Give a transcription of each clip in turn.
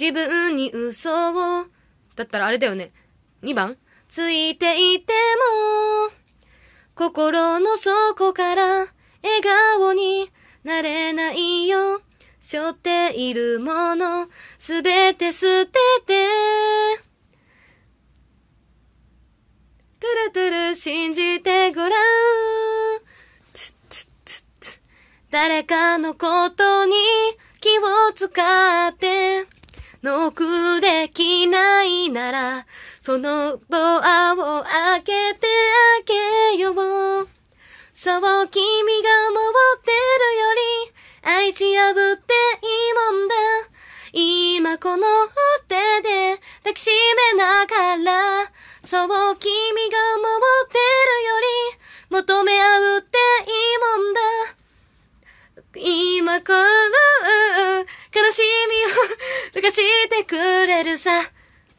自分に嘘を。だったらあれだよね。2番。ついていても、心の底から笑顔になれないよ。しょっているもの、すべて捨てて。トゥルトゥル信じてごらん。つつつ誰かのことに気を使って。のくできないなら、そのドアを開けてあげよう。そう君が思ってるより、愛し合っていいもんだ。今この手で抱きしめながら、そう君が思ってるより、求め合うっていいもんだ。今から、悲しみを溶 かしてくれるさ。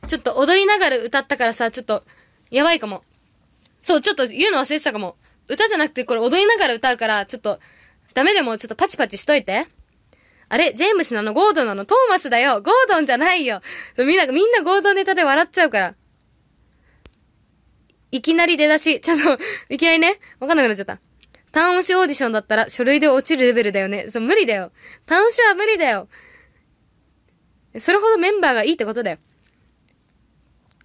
ちょっと踊りながら歌ったからさ、ちょっと、やばいかも。そう、ちょっと言うの忘れてたかも。歌じゃなくて、これ踊りながら歌うから、ちょっと、ダメでもちょっとパチパチしといて。あれジェームスなのゴードンなのトーマスだよゴードンじゃないよみんな、みんなゴードンネタで笑っちゃうから。いきなり出だし、ちょっと、いきなりね、わかんなくなっちゃった。単音詞オーディションだったら書類で落ちるレベルだよね。そう、無理だよ。単音詞は無理だよ。それほどメンバーがいいってことだよ。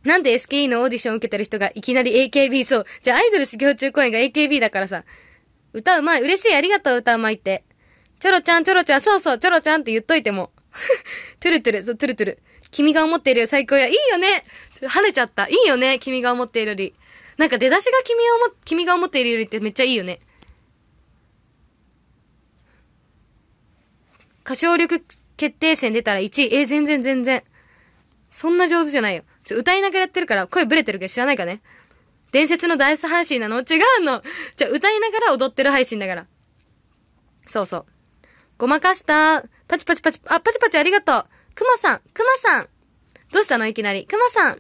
なんで SKE のオーディションを受けてる人がいきなり AKB そう。じゃあアイドル修行中公演が AKB だからさ。歌うまい。嬉しい。ありがとう、歌うまいって。ちょろちゃん、ちょろちゃん、そうそう、ちょろちゃんって言っといても。トゥルトゥル、そう、トゥルトゥル。君が思っているよ、最高や。いいよね跳ねちゃった。いいよね、君が思っているより。なんか出だしが君を思、君が思っているよりってめっちゃいいよね。歌唱力決定戦出たら1位。えー、全然全然。そんな上手じゃないよ。ちょ歌いながらやってるから声ブレてるけど知らないかね。伝説のダンス配信なの違うの。じゃ、歌いながら踊ってる配信だから。そうそう。ごまかした。パチパチパチ、あ、パチパチありがとう。くまさん、くまさん。どうしたのいきなり。くまさん。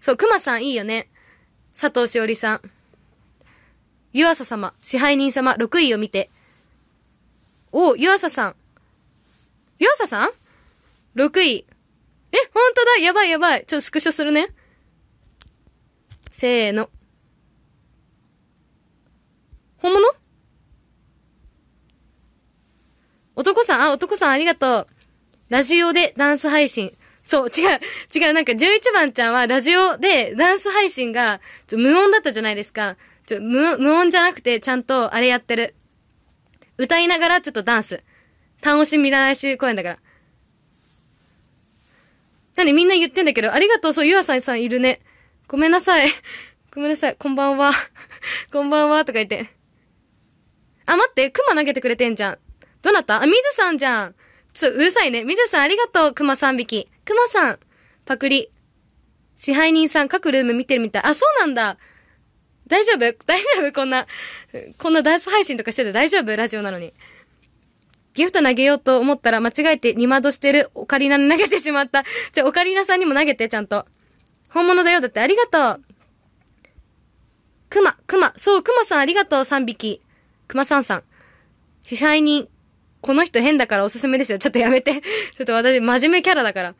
そう、くまさんいいよね。佐藤しおりさん。湯浅様、支配人様、6位を見て。お、湯浅さん。湯浅さん ?6 位。え、ほんとだやばいやばいちょっとスクショするね。せーの。本物男さん、あ、男さんありがとう。ラジオでダンス配信。そう、違う、違う、なんか11番ちゃんはラジオでダンス配信が無音だったじゃないですか。ちょ無無音じゃなくて、ちゃんとあれやってる。歌いながらちょっとダンス。楽しみ来週公演だから。なにみんな言ってんだけど、ありがとう、そう、ゆあさんさんいるね。ごめんなさい。ごめんなさい、こんばんは。こんばんは、とか言って。あ、待って、クマ投げてくれてんじゃん。どなたあ、みずさんじゃん。ちょっとうるさいね。みずさんありがとう、クマ3匹。クマさん、パクリ。支配人さん各ルーム見てるみたい。あ、そうなんだ。大丈夫大丈夫こんな、こんなダンス配信とかしてて大丈夫ラジオなのに。ギフト投げようと思ったら間違えて二窓してるオカリナに投げてしまった。じゃあオカリナさんにも投げて、ちゃんと。本物だよ。だってありがとう。クマ、クマ。そう、クマさんありがとう、3匹。クマさんさん。支配人。この人変だからおすすめですよ。ちょっとやめて。ちょっと私、真面目キャラだから。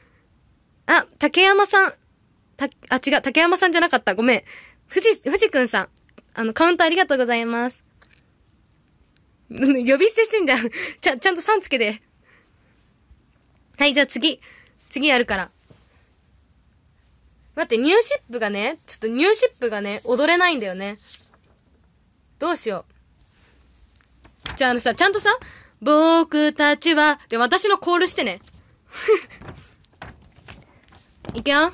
あ、竹山さん。た、あ、違う、竹山さんじゃなかった。ごめん。富士、富士くんさん。あの、カウントありがとうございます。呼び捨てしてんじゃん。ちゃ、ちゃんと3つけて。はい、じゃあ次。次やるから。待って、ニューシップがね、ちょっとニューシップがね、踊れないんだよね。どうしよう。じゃああのさ、ちゃんとさ、僕たちは、で、私のコールしてね。いくよ。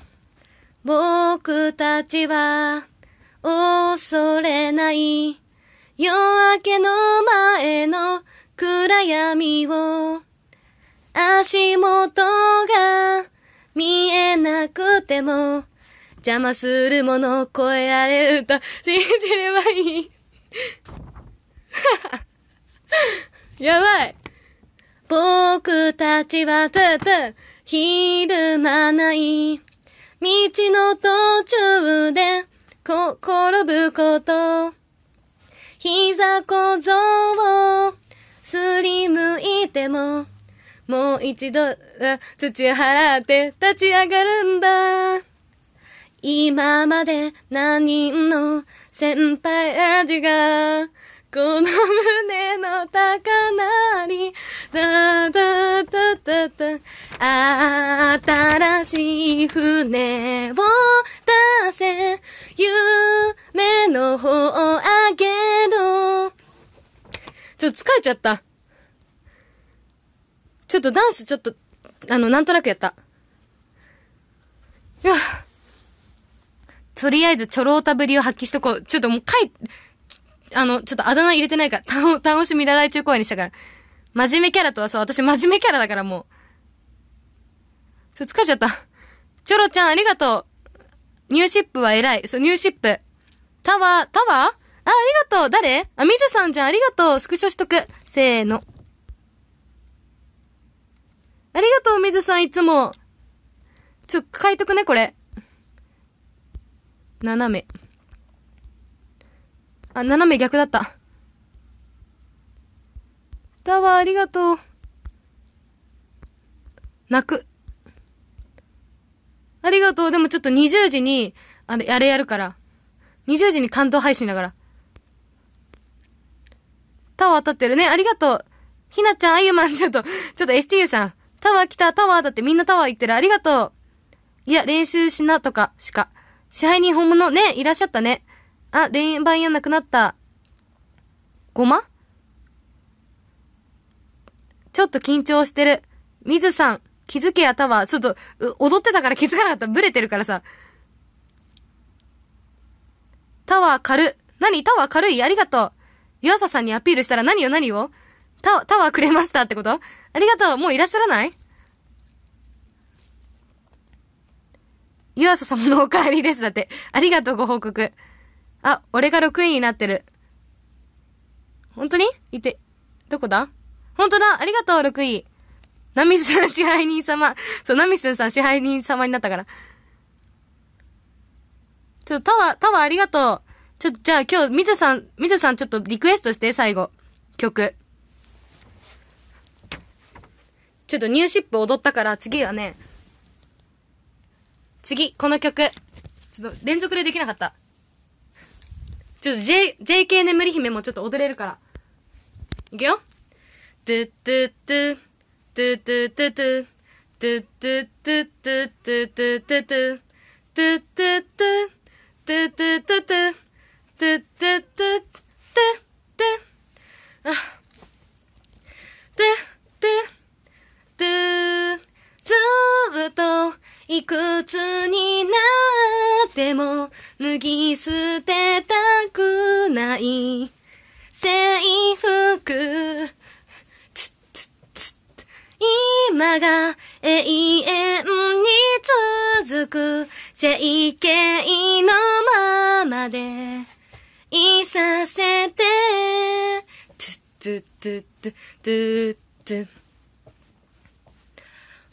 僕たちは、恐れない夜明けの前の暗闇を足元が見えなくても邪魔するものを超えられると信じればいい やばい。僕たちはたゥトひるまない。道の途中でこ、転ぶこと。膝小僧をすりむいても、もう一度、土払って立ち上がるんだ。今まで何人の先輩味が、この胸の高鳴り、たたたたた、新しい船を出せ、夢の方をあげろ。ちょっと疲れちゃった。ちょっとダンスちょっと、あの、なんとなくやった。とりあえずちょろうたぶりを発揮しとこう。ちょっともう書い、あの、ちょっとあだ名入れてないから、楽 しみらい中公演にしたから。真面目キャラとはそう、私真面目キャラだからもう。そう、疲れちゃった。チョロちゃんありがとう。ニューシップは偉い。そう、ニューシップ。タワー、タワーあ、ありがとう。誰あ、ミズさんじゃん。ありがとう。スクショしとく。せーの。ありがとう、ミズさん、いつも。ちょ、書いとくね、これ。斜め。あ、斜め逆だった。タワーありがとう。泣く。ありがとう。でもちょっと20時に、あれ、あれやるから。20時に関東配信だから。タワー当たってるね。ありがとう。ひなちゃん、あゆまん、ちょっと、ちょっと STU さん。タワー来た、タワーだってみんなタワー行ってる。ありがとう。いや、練習しなとか、しか。支配人本物ね、いらっしゃったね。あ、電番やんなくなった。ごまちょっと緊張してる。水さん、気づけやたわ。ちょっと、踊ってたから気づかなかった。ブレてるからさ。タワー軽。何タワー軽いありがとう。湯浅さんにアピールしたら何よ何よタタワーくれましたってことありがとう。もういらっしゃらない湯浅様のお帰りです。だって。ありがとうご報告。あ、俺が6位になってる。本当にいて、どこだ本当だありがとう、6位。ナミスさん支配人様。そう、ナミスさん支配人様になったから。ちょっとタワー、タワーありがとう。ちょ、っと、じゃあ今日、みずさん、みずさんちょっとリクエストして、最後。曲。ちょっとニューシップ踊ったから、次はね、次、この曲。ちょっと連続でできなかった。ちょっと J、JK 眠り姫もちょっと踊れるから。いくよ。トゥトゥトゥ、トゥトゥトゥトゥ、トゥトゥトゥトゥトゥトゥトゥトゥ、トゥトゥトゥ、トゥトゥトゥトゥ、トゥトゥトゥ、トゥトゥ、あ、トゥトゥ、トゥ、ずっといくつになっても脱ぎ捨てたくない制服今が永遠に続く JK のままでいさせてトゥトゥトゥトゥトゥ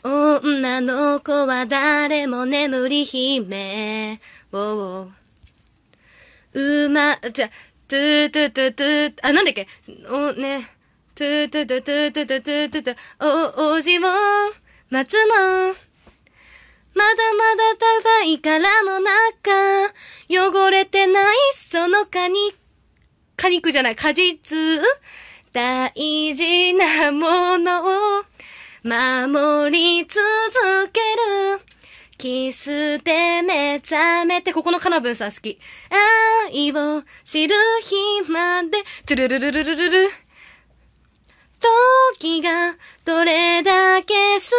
女の子は誰も眠り姫。を。うま、じゃ、トゥートゥトゥトゥあ、なんだっけお、ね。トゥートゥトゥトゥトゥトゥトゥトゥトゥ、お、王子を待つの。まだまだ高いからの中、汚れてないその果肉、果肉じゃない、果実、大事なものを。守り続ける。キスで目覚めて、ここのカナブンさん好き。愛を知る日まで、トゥルルルルルルル。時がどれだけ過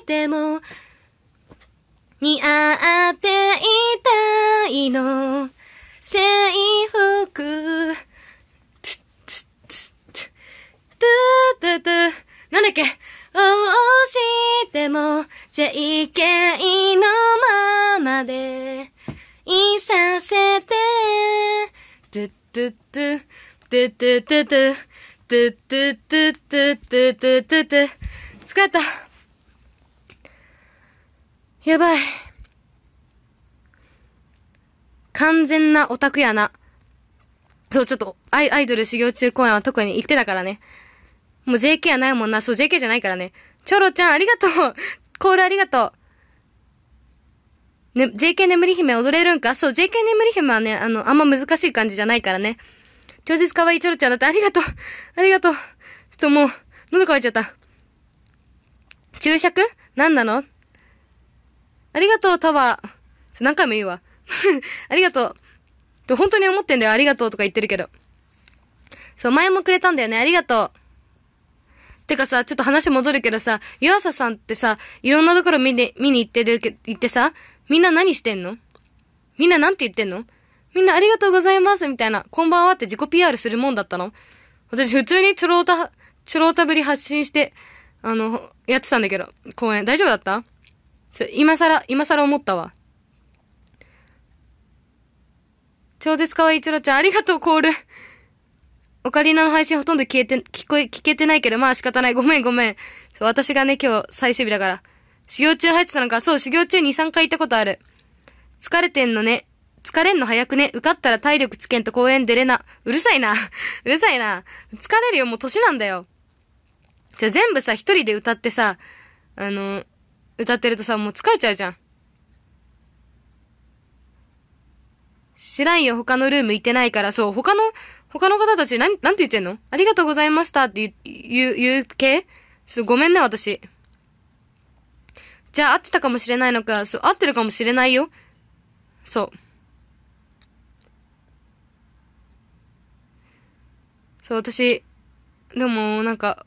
ぎても、似合っていたいの。制服。つつつつ。トゥトゥトゥ。なんだっけどうしても JK のままでいさせてトゥットゥットゥトゥットゥットゥトゥトゥットゥットゥトゥトゥトゥトゥトゥ疲れたやばい完全なオタクやなそう、ちょっとアイアイドル修行中公演は特に行ってたからね。もう JK はないもんな。そう、JK じゃないからね。チョロちゃん、ありがとう。コールありがとう。ね、JK 眠り姫踊れるんかそう、JK 眠り姫はね、あの、あんま難しい感じじゃないからね。超絶可愛いチョロちゃんだって、ありがとう。ありがとう。ちょっともう、喉乾いちゃった。注釈何なのありがとう、タワー。何回も言うわ。ありがとう。と、本当に思ってんだよ。ありがとうとか言ってるけど。そう、前もくれたんだよね。ありがとう。てかさ、ちょっと話戻るけどさ、湯浅さんってさ、いろんなところ見に、見に行ってるけ、行ってさ、みんな何してんのみんななんて言ってんのみんなありがとうございますみたいな、こんばんはって自己 PR するもんだったの私普通にちょろた、ちょろたぶり発信して、あの、やってたんだけど、公演。大丈夫だった今さら、今さら思ったわ。超絶可愛いチロちゃん、ありがとう、コール。オカリナの配信ほとんど消えて、聞こえ、聞けてないけど、まあ仕方ない。ごめんごめん。そう、私がね、今日最終日だから。修行中入ってたのか。そう、修行中2、3回行ったことある。疲れてんのね。疲れんの早くね。受かったら体力つけんと公園出れな。うるさいな。うるさいな。疲れるよ、もう歳なんだよ。じゃ、全部さ、一人で歌ってさ、あの、歌ってるとさ、もう疲れちゃうじゃん。知らんよ、他のルーム行ってないから、そう、他の、他の方たち、なん、なんて言ってんのありがとうございましたって言う、言う系ちょっとごめんね、私。じゃあ、合ってたかもしれないのか、そう、合ってるかもしれないよ。そう。そう、私、でも、なんか、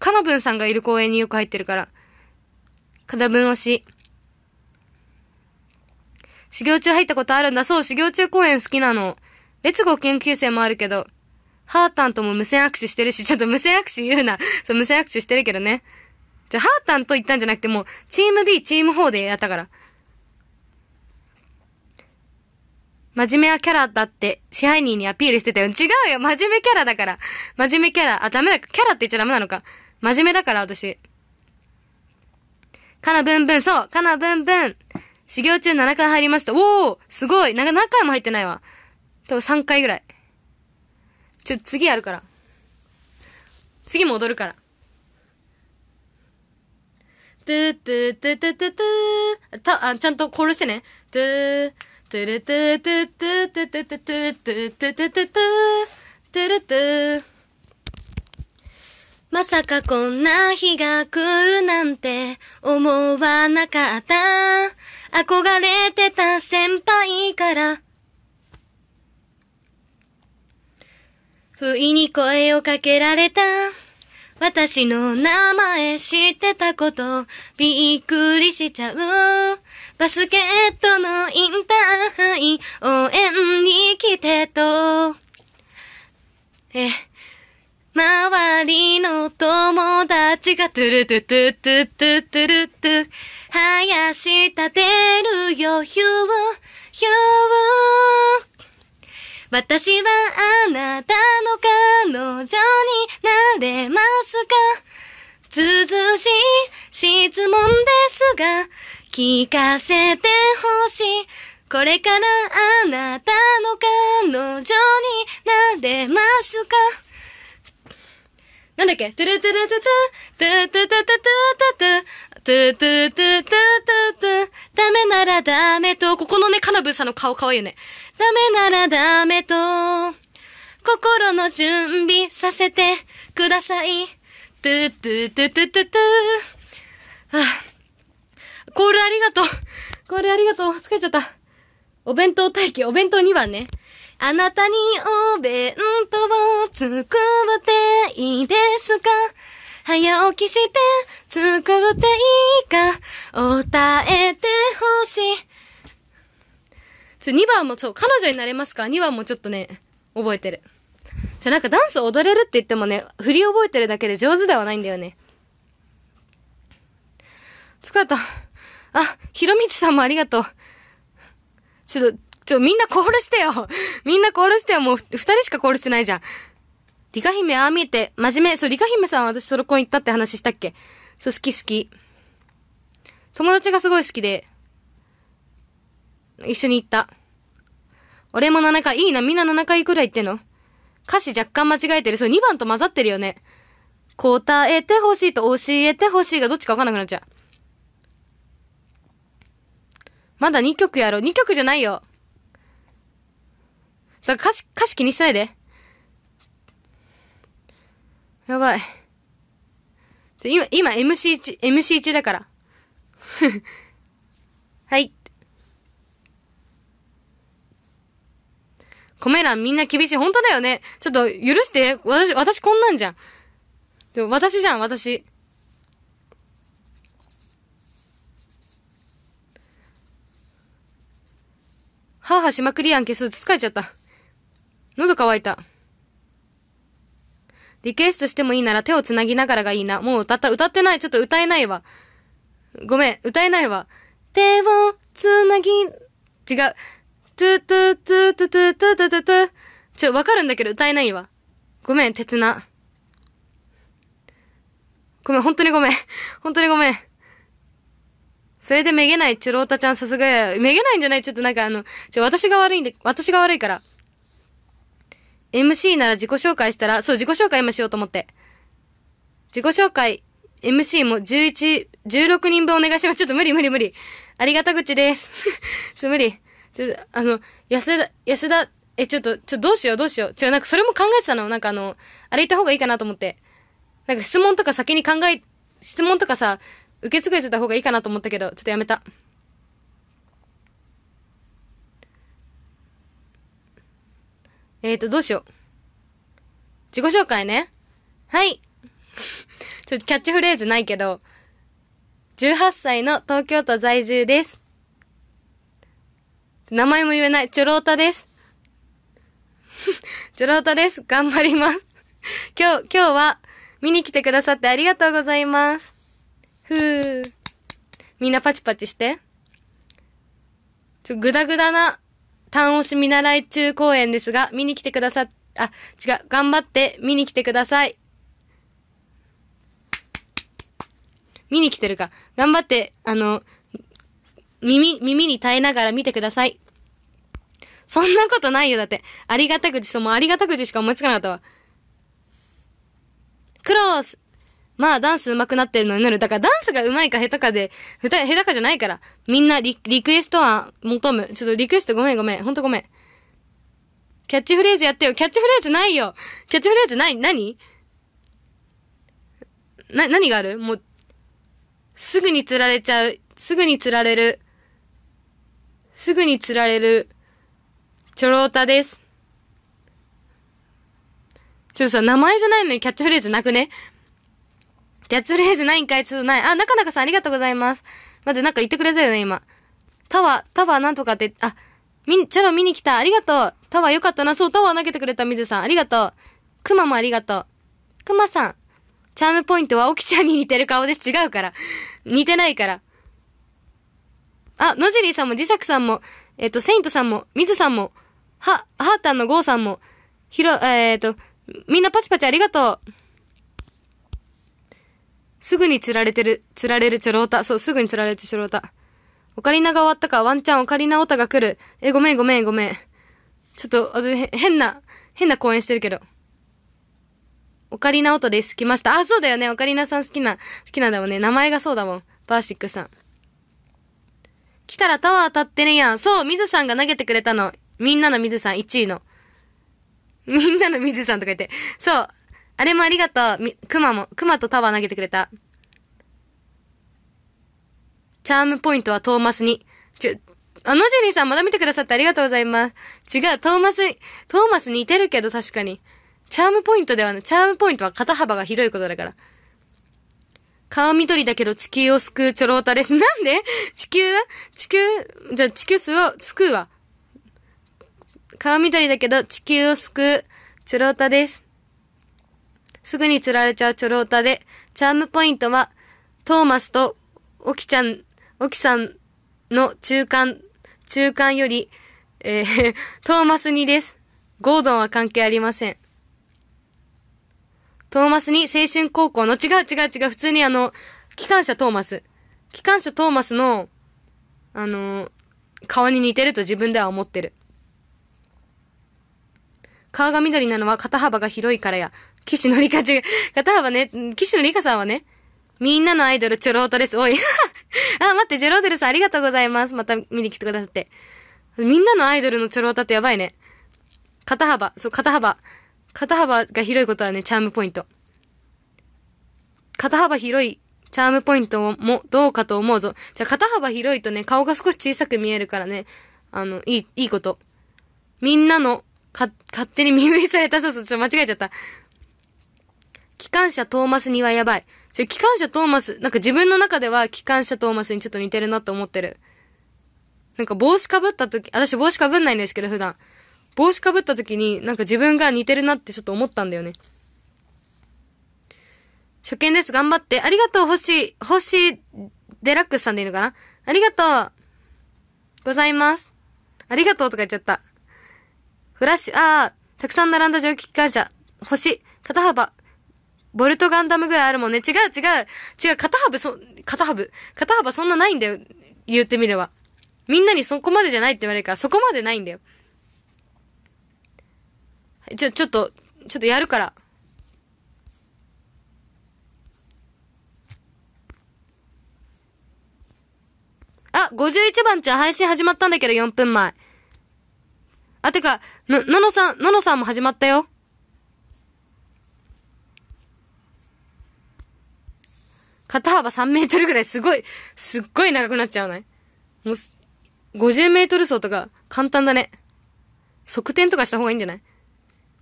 かなぶんさんがいる公園によく入ってるから、かなぶん推し。修行中入ったことあるんだ。そう、修行中公園好きなの。レツゴ研究生もあるけど、ハータンとも無線握手してるし、ちょっと無線握手言うな。そう、無線握手してるけどね。じゃ、ハータンと言ったんじゃなくてもう、チーム B、チーム4でやったから。真面目はキャラだって、支配人にアピールしてたよ。違うよ真面目キャラだから。真面目キャラ。あ、ダメだ。キャラって言っちゃダメなのか。真面目だから、私。かなぶんぶん、そうかなぶんぶん。修行中7回入りました。おおすごいな、何回も入ってないわ。多分3回ぐらい。ちょ、次やるから。次も踊るから。トゥトゥトゥトゥトゥトゥた、あ、ちゃんとコールしてね。トゥトゥルトゥトゥトゥトゥトゥトゥトゥトゥトゥトゥトゥトゥトゥルトゥまさかこんな日が来るなんて思わなかった。憧れてた先輩から不意に声をかけられた。私の名前知ってたこと、びっくりしちゃう。バスケットのインターハイ、応援に来てと。え、周りの友達がトゥルトゥトゥトゥトゥトゥルトゥ、はやしたてるよ、裕、ュー、私はあなたの彼女になれますかずずしい質問ですが、聞かせてほしい。これからあなたの彼女になれますかなんだっけトゥルトゥルトゥトゥ、トゥトゥトゥトゥトゥトゥ、トゥトゥトゥトゥトゥトゥ、ダメならダメと、ここのね、カナブーさんの顔可愛いよね。ダメならダメと、心の準備させてください。トゥトゥトゥトゥトゥトゥ。はあ、コールありがとう。コールありがとう。疲れちゃった。お弁当待機、お弁当2番ね。あなたにお弁当を作っていいですか早起きして使っていいか答えてほしい。ちょ、2番もそう、彼女になれますか ?2 番もちょっとね、覚えてる。じゃ、なんかダンス踊れるって言ってもね、振り覚えてるだけで上手ではないんだよね。疲れた。あ、ひろみちさんもありがとう。ちょっと、ちょ、みんなコールしてよ。みんなコールしてよ。もう二人しかコールしてないじゃん。リカ姫、ああ見えて、真面目。そう、リカ姫さんは私ソロコン行ったって話したっけそう、好き好き。友達がすごい好きで、一緒に行った。俺も7回、いいな、みんな7回くらい行ってんの歌詞若干間違えてる。そう、2番と混ざってるよね。答えてほしいと教えてほしいがどっちかわかんなくなっちゃう。まだ2曲やろう。2曲じゃないよ。だから歌詞、歌詞気にしないで。やばい。今、今 MC1、MC1 だから。はい。コメ欄みんな厳しい。本当だよね。ちょっと許して。私、私こんなんじゃん。でも私じゃん、私。はあはしまくりやんけ、すう疲れちゃった。喉乾いた。リクエストしてもいいなら手をつなぎながらがいいな。もう歌った。歌ってない。ちょっと歌えないわ。ごめん。歌えないわ。手をつなぎ、違う。トゥトゥトゥトゥトゥトゥトゥトゥ。ちょ、わかるんだけど歌えないわ。ごめん、鉄な。ごめん、本当にごめん。本当にごめん。それでめげない、チュロータちゃんさすがや。めげないんじゃないちょっとなんかあの、ちょ、私が悪いんで、私が悪いから。MC なら自己紹介したら、そう、自己紹介今しようと思って。自己紹介、MC も11、16人分お願いします。ちょっと無理無理無理。ありがた口です。ちょっと無理。ちょっと、あの、安田、安田、え、ちょっと、ちょ、っとどうしようどうしよう。違う、なんかそれも考えてたの。なんかあの、あれ言った方がいいかなと思って。なんか質問とか先に考え、質問とかさ、受け継がれてた方がいいかなと思ったけど、ちょっとやめた。えっ、ー、と、どうしよう。自己紹介ね。はい。ちょっとキャッチフレーズないけど、18歳の東京都在住です。名前も言えない、チョロータです。チョロータです。頑張ります。今日、今日は見に来てくださってありがとうございます。ふぅ。みんなパチパチして。ちょ、ぐだぐだな単押し見習い中公演ですが、見に来てくださっ、あ、違う、頑張って見に来てください。見に来てるか。頑張って、あの、耳、耳に耐えながら見てください。そんなことないよ、だって。ありがたくじ、そう、もうありがたくじしか思いつかなかったわ。クロースまあダンス上手くなってるのになる。だからダンスが上手いか下手かで、下手かじゃないから。みんなリリクエストは求む。ちょっとリクエストごめんごめん。ほんとごめん。キャッチフレーズやってよ。キャッチフレーズないよ。キャッチフレーズない、何な、何があるもう、すぐに釣られちゃう。すぐに釣られる。すぐに釣られる。チョロータです。ちょっとさ、名前じゃないのにキャッチフレーズなくねや、つッレイズないんかいちょっとない。あ、なかなかさんありがとうございます。待って、なんか言ってくれたよね、今。タワ、ー、タワーなんとかって、あ、み、チャロ見に来た。ありがとう。タワーよかったな。そう、タワー投げてくれた水さん。ありがとう。クマもありがとう。クマさん。チャームポイントはオキちゃんに似てる顔です。違うから。似てないから。あ、野尻さんも、磁石さんも、えっ、ー、と、セイントさんも、ズさんも、は、ハータンのゴーさんも、ひろ、えっ、ー、と、みんなパチパチありがとう。すぐに釣られてる、釣られるチョロータ。そう、すぐに釣られてチョロータ。オカリナが終わったか、ワンチャンオカリナオタが来る。え、ごめんごめんごめん。ちょっと、私、変な、変な公演してるけど。オカリナオタです。来ました。あ、そうだよね。オカリナさん好きな、好きなんだもんね。名前がそうだもん。バーシックさん。来たらタワー当たってるやん。そう、ミズさんが投げてくれたの。みんなのミズさん、1位の。みんなのミズさんとか言って。そう、あれもありがとう。クマも、クマとタワー投げてくれた。チャームポイントはトーマスに。ちょ、あのジェリーさんまだ見てくださってありがとうございます。違う、トーマス、トーマス似てるけど確かに。チャームポイントではない。チャームポイントは肩幅が広いことだから。顔緑だけど地球を救うチョロータです。なんで地球地球、じゃあ地球数を救うわ。顔緑だけど地球を救うチョロータです。すぐに釣られちゃうチョロータで、チャームポイントは、トーマスと、オキちゃん、オキさんの中間、中間より、えー、トーマスにです。ゴードンは関係ありません。トーマスに青春高校の、違う違う違う、普通にあの、機関車トーマス。機関車トーマスの、あのー、顔に似てると自分では思ってる。顔が緑なのは肩幅が広いからや、岸のりかち方はね、岸のりかさんはね、みんなのアイドル、チョロートです。おい。あ、待って、ジェローデルさんありがとうございます。また見に来てくださって。みんなのアイドルのチョロータってやばいね。肩幅、そう、肩幅。肩幅が広いことはね、チャームポイント。肩幅広いチャームポイントもどうかと思うぞ。じゃあ肩幅広いとね、顔が少し小さく見えるからね、あの、いい、いいこと。みんなの、か、勝手に身売りされた、そうそう、ちょ、間違えちゃった。機関車トーマスにはやばい。ちょ、機関車トーマス、なんか自分の中では機関車トーマスにちょっと似てるなって思ってる。なんか帽子かぶった時、私帽子かぶんないんですけど普段。帽子かぶった時になんか自分が似てるなってちょっと思ったんだよね。初見です。頑張って。ありがとう、星、星デラックスさんでいいのかなありがとうございます。ありがとうとか言っちゃった。フラッシュ、あー、たくさん並んだ蒸気機関車、星、肩幅、ボルトガンダムぐらいあるもんね。違う違う。違う、肩幅そ、肩幅。肩幅そんなないんだよ。言ってみれば。みんなにそこまでじゃないって言われるから、そこまでないんだよ。ちょ、ちょっと、ちょっとやるから。あ、51番ちゃん配信始まったんだけど、4分前。あ、てか、の、ののさん、ののさんも始まったよ。肩幅3メートルぐらいすごい、すっごい長くなっちゃわないもう、50メートル走とか簡単だね。側転とかした方がいいんじゃない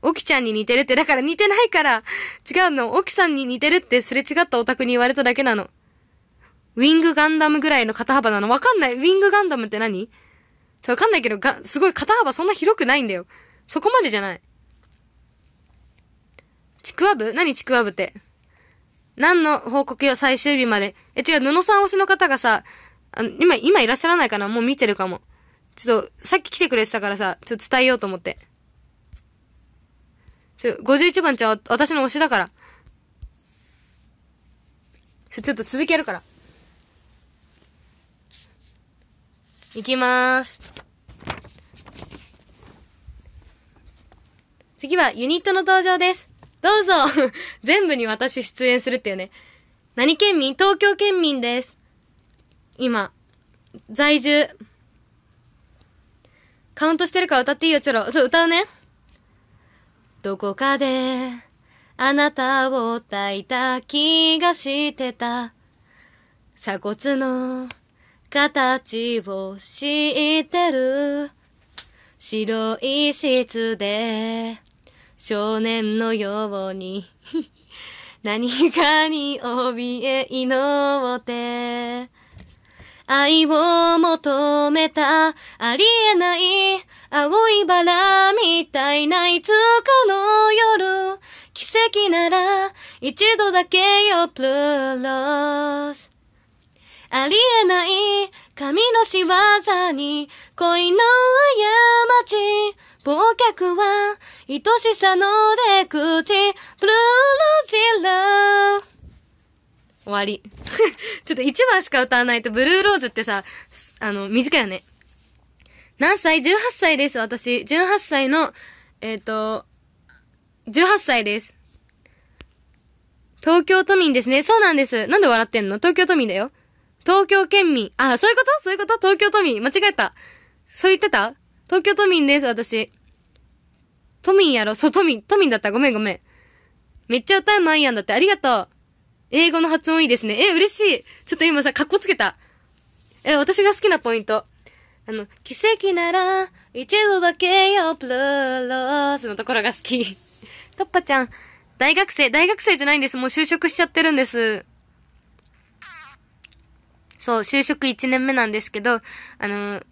オキちゃんに似てるって、だから似てないから、違うの。オキさんに似てるってすれ違ったオタクに言われただけなの。ウィングガンダムぐらいの肩幅なの。わかんない。ウィングガンダムって何わかんないけど、が、すごい肩幅そんな広くないんだよ。そこまでじゃない。ちくわぶ何ちくわぶって。何の報告よ、最終日まで。え、違う、布さん推しの方がさ、あ今、今いらっしゃらないかなもう見てるかも。ちょっと、さっき来てくれてたからさ、ちょっと伝えようと思って。ちょ、51番ちゃう、私の推しだから。ちょっと続けるから。いきまーす。次はユニットの登場です。どうぞ 全部に私出演するっていうね。何県民東京県民です。今、在住。カウントしてるから歌っていいよ、チョロ。そう、歌うね。どこかで、あなたを抱いた気がしてた。鎖骨の形を知ってる。白い質で、少年のように 何かに怯え祈って愛を求めたありえない青いバラみたいないつかの夜奇跡なら一度だけよプロスありえない神の仕業に恋の過ち忘却は愛しさの出口、ブルーロジラー。終わり。ちょっと1番しか歌わないと、ブルーローズってさ、あの、短いよね。何歳 ?18 歳です、私。18歳の、えっ、ー、と、18歳です。東京都民ですね。そうなんです。なんで笑ってんの東京都民だよ。東京県民。あ、そういうことそういうこと東京都民。間違えた。そう言ってた東京都民です、私。都民やろそう、都民、都民だった。ごめんごめん。めっちゃ歌うまいやんだって。ありがとう。英語の発音いいですね。え、嬉しい。ちょっと今さ、かっこつけた。え、私が好きなポイント。あの、奇跡なら、一度だけよ、プロロスのところが好き。トッパちゃん、大学生、大学生じゃないんです。もう就職しちゃってるんです。そう、就職1年目なんですけど、あの、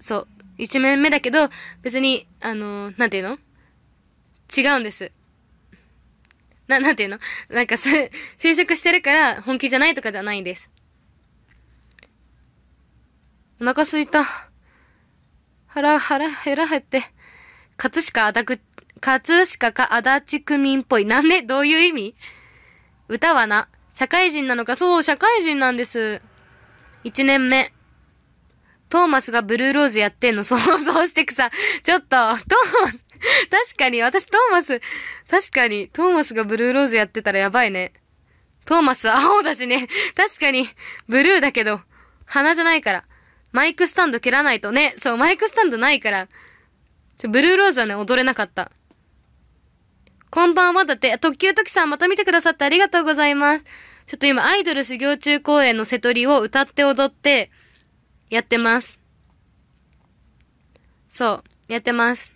そう、一面目だけど、別に、あのー、なんていうの違うんです。な、なんていうのなんかそれ、就職してるから本気じゃないとかじゃないんです。お腹すいた。腹、腹、減ら減って。葛飾あだく、葛飾か足立区民っぽい。なんでどういう意味歌はな、社会人なのか、そう、社会人なんです。一年目。トーマスがブルーローズやってんの想像してくさ。ちょっと、トーマス、確かに、私トーマス、確かに、トーマスがブルーローズやってたらやばいね。トーマス青だしね。確かに、ブルーだけど、鼻じゃないから。マイクスタンド蹴らないとね。そう、マイクスタンドないから。ちょ、ブルーローズはね、踊れなかった。こんばんはだって、特急時さんまた見てくださってありがとうございます。ちょっと今、アイドル修行中公演のセトリを歌って踊って、やってます。そう、やってます。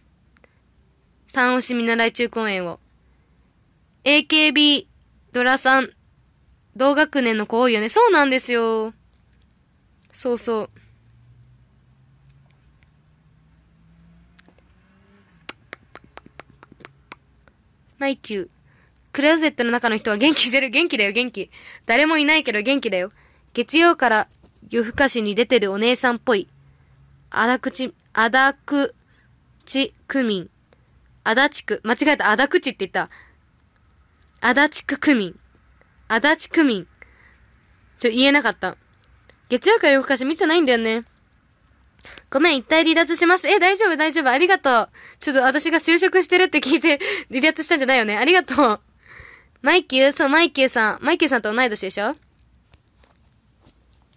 単押し見習い中公演を。AKB ドラさん、同学年の子多いよね。そうなんですよ。そうそう。マイキュー。クローゼットの中の人は元気出る。元気だよ、元気。誰もいないけど元気だよ。月曜から夜更かしに出てるお姉さんっぽい。あだくち、あだくち区民。あだちく、間違えた、あだくちって言った。あだちく区民。あだち区民。と言えなかった。月曜から夜更かし見てないんだよね。ごめん、一体離脱します。え、大丈夫、大丈夫、ありがとう。ちょっと私が就職してるって聞いて 離脱したんじゃないよね。ありがとう。マイキュー、そう、マイキューさん。マイキューさんと同い年でしょ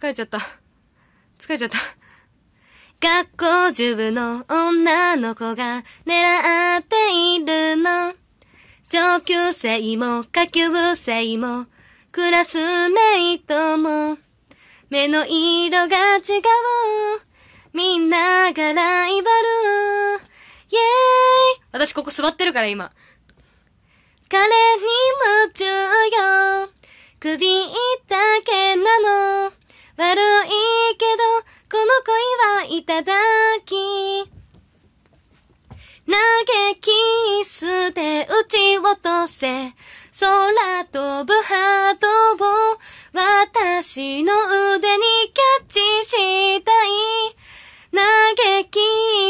疲れちゃった。疲れちゃった。学校中部の女の子が狙っているの。上級生も下級生もクラスメイトも目の色が違う。みんながライバル。イェーイ私ここ座ってるから今。彼に夢中よ。首だけなの。悪いけど、この恋はいただき。投げキスで打ち落とせ。空飛ぶハートを私の腕にキャッチしたい。投げキ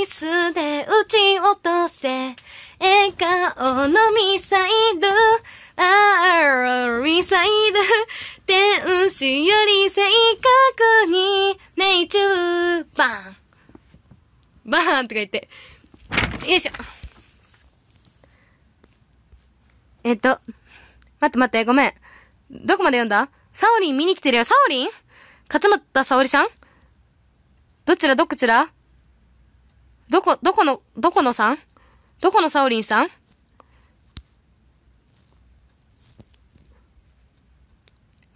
スで打ち落とせ。笑顔のミサイル。ああ、ミサイル。天使より正確にュ中バーンバーンとか言って。よいしょ。えっと、待って待って、ごめん。どこまで読んだサオリン見に来てるよ。サオリン勝俣沙織さんどちらどこちらどこ、どこの、どこのさんどこのサオリンさん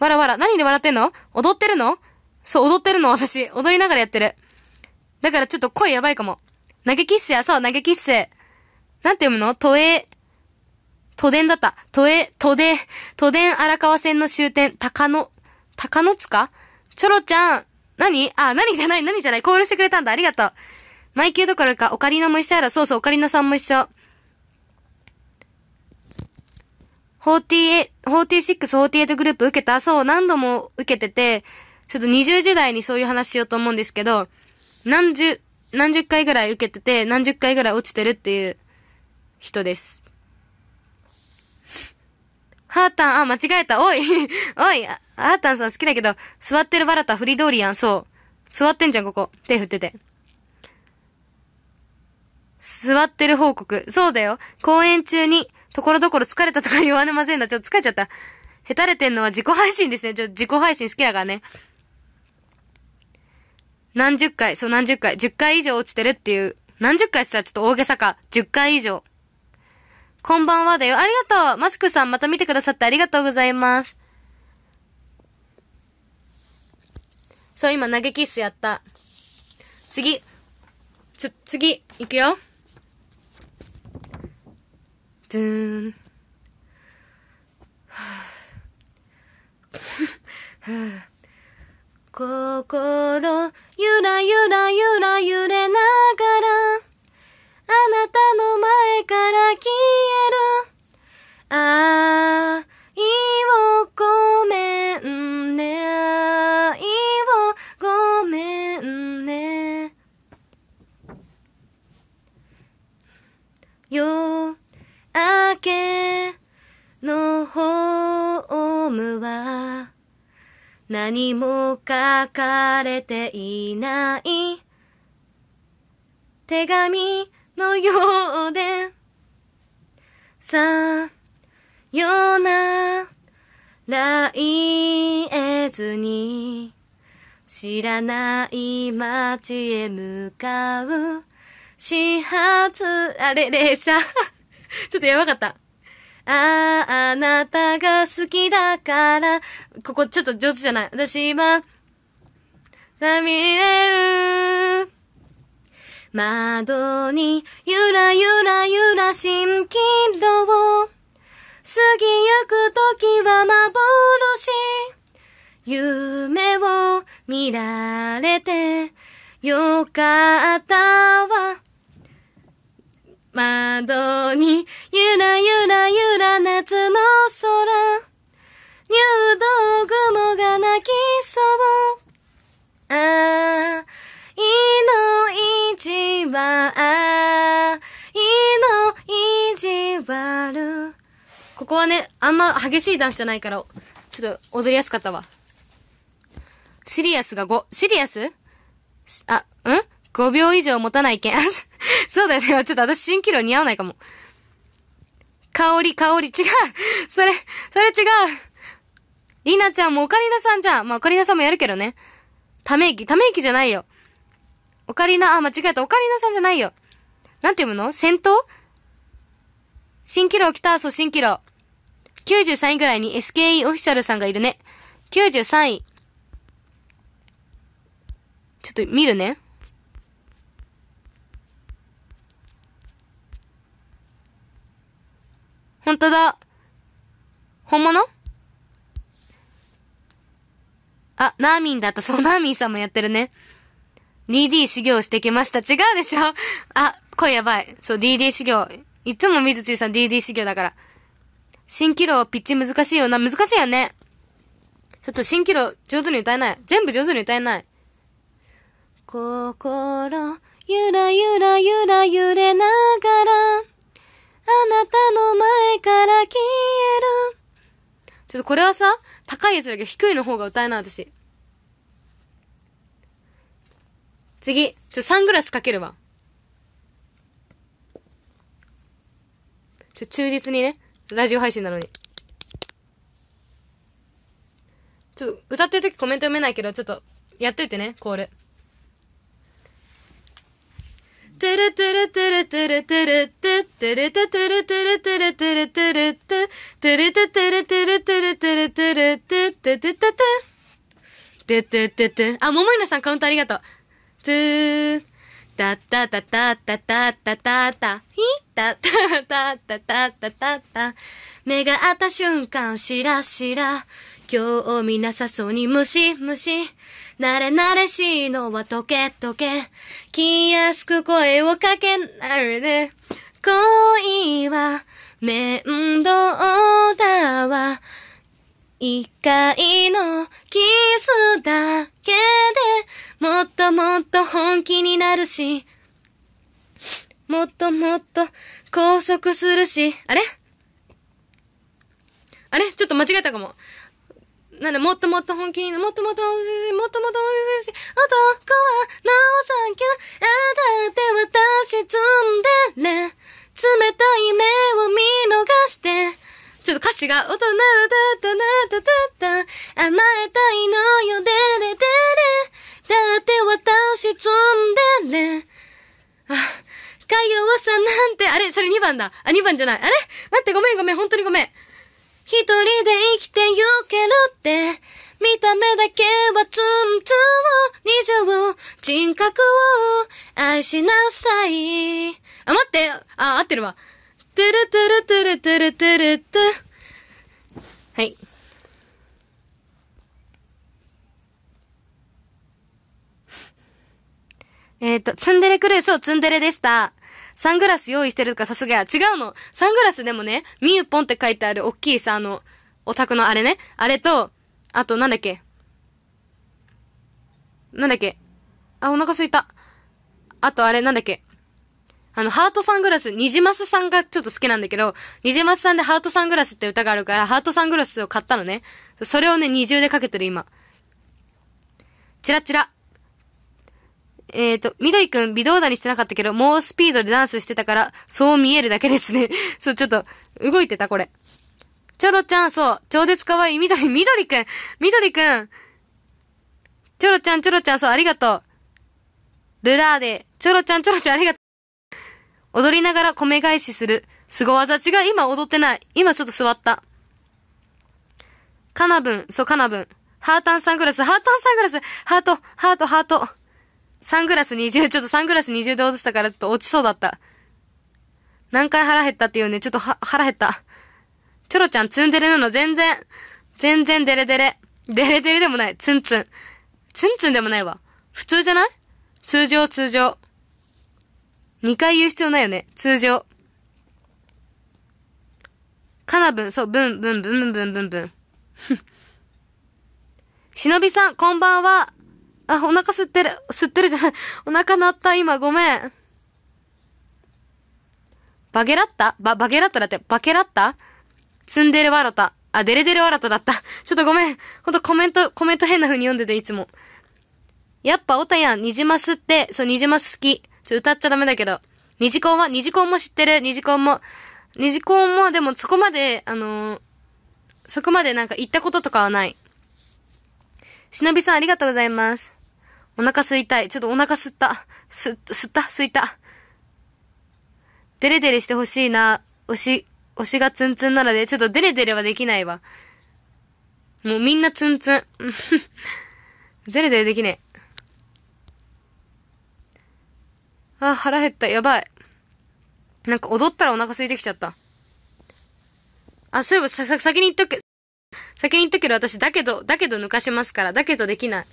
わらわら、何で笑ってんの踊ってるのそう、踊ってるの私。踊りながらやってる。だからちょっと声やばいかも。投げキッスや、そう、投げキッス。なんて読むの都営、都電だった。都営、都電、都電荒川線の終点、高野、高野塚ちょろちゃん、何あ、何じゃない、何じゃない。コールしてくれたんだ。ありがとう。マイキューどころか、オカリナも一緒やら、そうそう、オカリナさんも一緒。48、48グループ受けたそう、何度も受けてて、ちょっと20時代にそういう話しようと思うんですけど、何十、何十回ぐらい受けてて、何十回ぐらい落ちてるっていう人です。ハータン、あ、間違えた。おい おいハータンさん好きだけど、座ってるバラタフリドリアン、そう。座ってんじゃん、ここ。手振ってて。座ってる報告。そうだよ。公演中に、ところどころ疲れたとか言われませんな。ちょっと疲れちゃった。へたれてんのは自己配信ですね。ちょ、自己配信好きだからね。何十回、そう何十回、十回以上落ちてるっていう、何十回したらちょっと大げさか。十回以上。こんばんはだよ。ありがとうマスクさんまた見てくださってありがとうございます。そう、今投げキッスやった。次。ちょ、次、いくよ。心ゆらゆらゆら揺れながらあなたの前から消える愛をごめんね愛をごめんねよ明けのホームは何も書かれていない手紙のようでさよなら言えずに知らない街へ向かう始発あれ列車 ちょっとやばかった。ああ、あなたが好きだから、ここちょっと上手じゃない。私は、ラミエ窓にゆらゆらゆら蜃気楼を過ぎゆく時は幻夢を見られてよかったわ窓に、ゆらゆらゆら夏の空。入道雲が泣きそう。あ、いの一番、あ、いの一番。ここはね、あんま激しいダンスじゃないから、ちょっと踊りやすかったわ。シリアスが5。シリアスあ、ん5秒以上持たないけん。そうだよね。ちょっと私、蜃気楼似合わないかも。香り、香り、違うそれ、それ違うりなちゃんもオカリナさんじゃん。まあ、オカリナさんもやるけどね。ため息、ため息じゃないよ。オカリナ、あ、間違えた。オカリナさんじゃないよ。なんて読むの戦闘新キロ来た、そう、新キロ。93位ぐらいに SKE オフィシャルさんがいるね。93位。ちょっと見るね。ほんとだ。本物あ、ナーミンだった。そう、ナーミンさんもやってるね。DD 修行してきました。違うでしょあ、声やばい。そう、DD 修行。いつも水つさん DD 修行だから。新キロピッチ難しいよな。難しいよね。ちょっと新キロ上手に歌えない。全部上手に歌えない。心、ゆらゆらゆら揺れながら。あなたの前から消える。ちょっとこれはさ、高いやつだけど低いの方が歌えない私。次、ちょっとサングラスかけるわ。ちょ、忠実にね、ラジオ配信なのに。ちょっと歌ってる時コメント読めないけど、ちょっと、やっといてね、コール。トゥルトゥルトゥルトゥルトゥルトゥトゥルトゥトゥルトゥルトゥルトゥルトゥルトゥトゥルトゥトゥルトゥルトゥルトゥルトゥルトゥトゥトゥトゥトゥトゥトゥトゥトゥあ、桃井さんカウントありがとう。トゥー。タッタタタタタタタタヒッタタタタタタタタ目が合った瞬間しらしら興味なさそうに無視無視慣れ慣れしいのは溶け溶け。気やすく声をかけなるね。恋は面倒だわ。一回のキスだけでもっともっと本気になるし、もっともっと拘束するし、あれあれちょっと間違えたかも。なんで、もっともっと本気に、もっともっと、もっともっと本気に、男はなおさんきゅ、あだって私積んでれ、冷たい目を見逃して、ちょっと歌詞が、大人だったなたたた、甘えたいのよ、でれでれ、だって私積んでれ、あ、かよわさなんて、あれそれ2番だ。あ、2番じゃない。あれ待って、ごめんごめん、本当にごめん。一人で生きてゆけるって。見た目だけはツンツンを、二を、人格を愛しなさい。あ、待ってあ、合ってるわ。トゥルトゥルトゥルトゥルトゥルトゥ。はい。えっ、ー、と、ツンデレクルー、そう、ツンデレでした。サングラス用意してるかさすがや。違うの。サングラスでもね、ミユポンって書いてあるおっきいさ、あの、オタクのあれね。あれと、あとなんだっけ。なんだっけ。あ、お腹すいた。あとあれなんだっけ。あの、ハートサングラス、ニジマスさんがちょっと好きなんだけど、ニジマスさんでハートサングラスって歌があるから、ハートサングラスを買ったのね。それをね、二重でかけてる今。チラチラ。えっ、ー、と、緑くん微動だにしてなかったけど、猛スピードでダンスしてたから、そう見えるだけですね。そう、ちょっと、動いてた、これ。チョロちゃん、そう、超絶可愛い、緑、緑くん、緑くん。チョロちゃん、チョロちゃん、そう、ありがとう。ルラーで、チョロちゃん、チョロちゃん、ありがとう。踊りながら米返しする。凄技違う。今踊ってない。今ちょっと座った。カナブン、そう、カナブン。ハータンサングラス、ハータンサングラス、ハート、ハート、ハート。サングラス二重、ちょっとサングラス二重で落ちたからちょっと落ちそうだった。何回腹減ったっていうね、ちょっと腹減った。チョロちゃんツンデレなの全然、全然デレデレ。デレデレでもない。ツンツン。ツンツンでもないわ。普通じゃない通常通常。二回言う必要ないよね。通常。かなぶん、そう、ぶん、ぶん、ぶん、ぶん、ぶん、ぶん。し 忍びさん、こんばんは。あ、お腹吸ってる。吸ってるじゃない。お腹鳴った、今。ごめん。バゲラッタバ、バゲラッタだって、バケラッタツンデレワロタ。あ、デレデレワロタだった。ちょっとごめん。ほんとコメント、コメント変な風に読んでて、いつも。やっぱ、おたやん、ニジマスって、そう、ニジマス好き。ちょ、歌っちゃダメだけど。ニジコンは、ニジコンも知ってる。ニジコンも。ニジコンも、でも、そこまで、あのー、そこまでなんか行ったこととかはない。忍びさんありがとうございます。お腹すいたい。ちょっとお腹すった。す、すった、すいた。デレデレしてほしいな。推し、推しがツンツンなので、ちょっとデレデレはできないわ。もうみんなツンツン。デレデレできねえ。あ、腹減った。やばい。なんか踊ったらお腹空いてきちゃった。あ、そういえばさ、さ、先に言っとく、先に言ったけど私、だけど、だけど抜かしますから、だけどできない。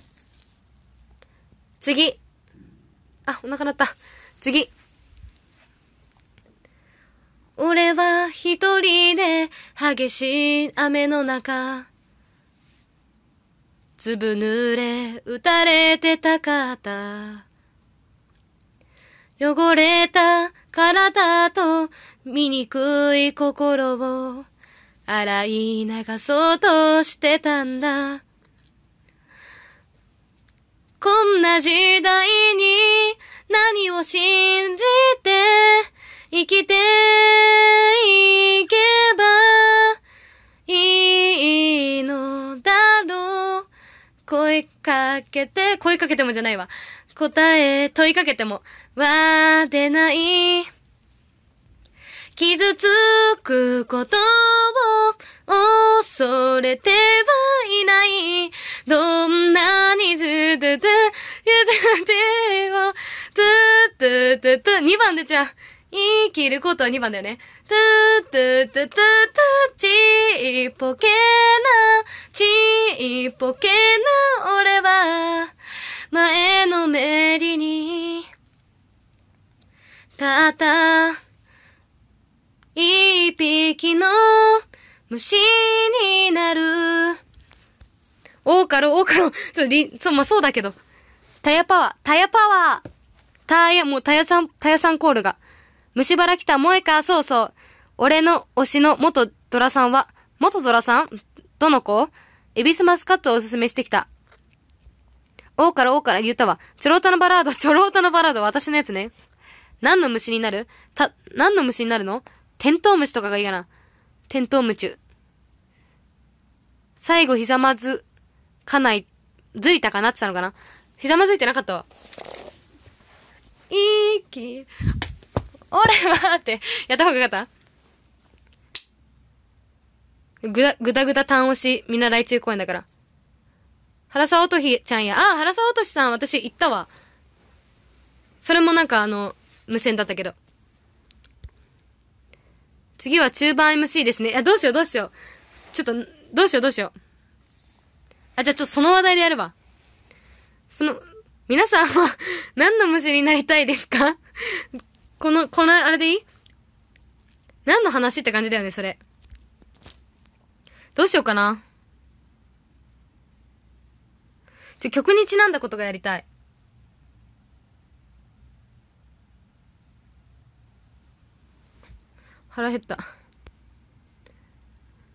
次。あ、お腹鳴った。次。俺は一人で激しい雨の中、ずぶ濡れ、打たれてたかった。汚れた体と醜い心を洗い流そうとしてたんだ。こんな時代に何を信じて生きていけばいいのだろう。声かけて、声かけてもじゃないわ。答え問いかけても、は出ない。傷つくことを恐れてはいない。どんなにずっと、やずてを、ずっと、ずっと、2番出ちゃう。生きることは2番だよね。トゥトゥトゥトゥトゥ、ちっぽけな、ちっぽけな俺は、前のめりに、ただ、一匹の虫になる。おうかろう、おうかろそう、り、そう、まあ、そうだけど。タヤパワー、タヤパワー。タヤ、もうタヤさん、タヤさんコールが。虫腹来た萌えか、そうそう。俺の推しの元ドラさんは、元ドラさんどの子エビスマスカットをおすすめしてきた。おうからおうから言ったわ。チョロータのバラード、チョロータのバラード、私のやつね。何の虫になるた、何の虫になるのテントウムシとかがいいかな。テントウムチュ。最後ひざまずかない、ずいたかなってたのかな。ひざまずいてなかったわ。いき、俺はって、やった方がよかったぐだ、ぐだぐだ単押し、みんな来中公演だから。原沢とひちゃんや、あ、原沢しさん、私行ったわ。それもなんかあの、無線だったけど。次は中盤 MC ですね。あ、どうしようどうしよう。ちょっと、どうしようどうしよう。あ、じゃあちょっとその話題でやるわ。その、皆さんは 何の虫になりたいですかこの、この、あれでいい何の話って感じだよね、それ。どうしようかな。ちょ、曲にちなんだことがやりたい。腹減った。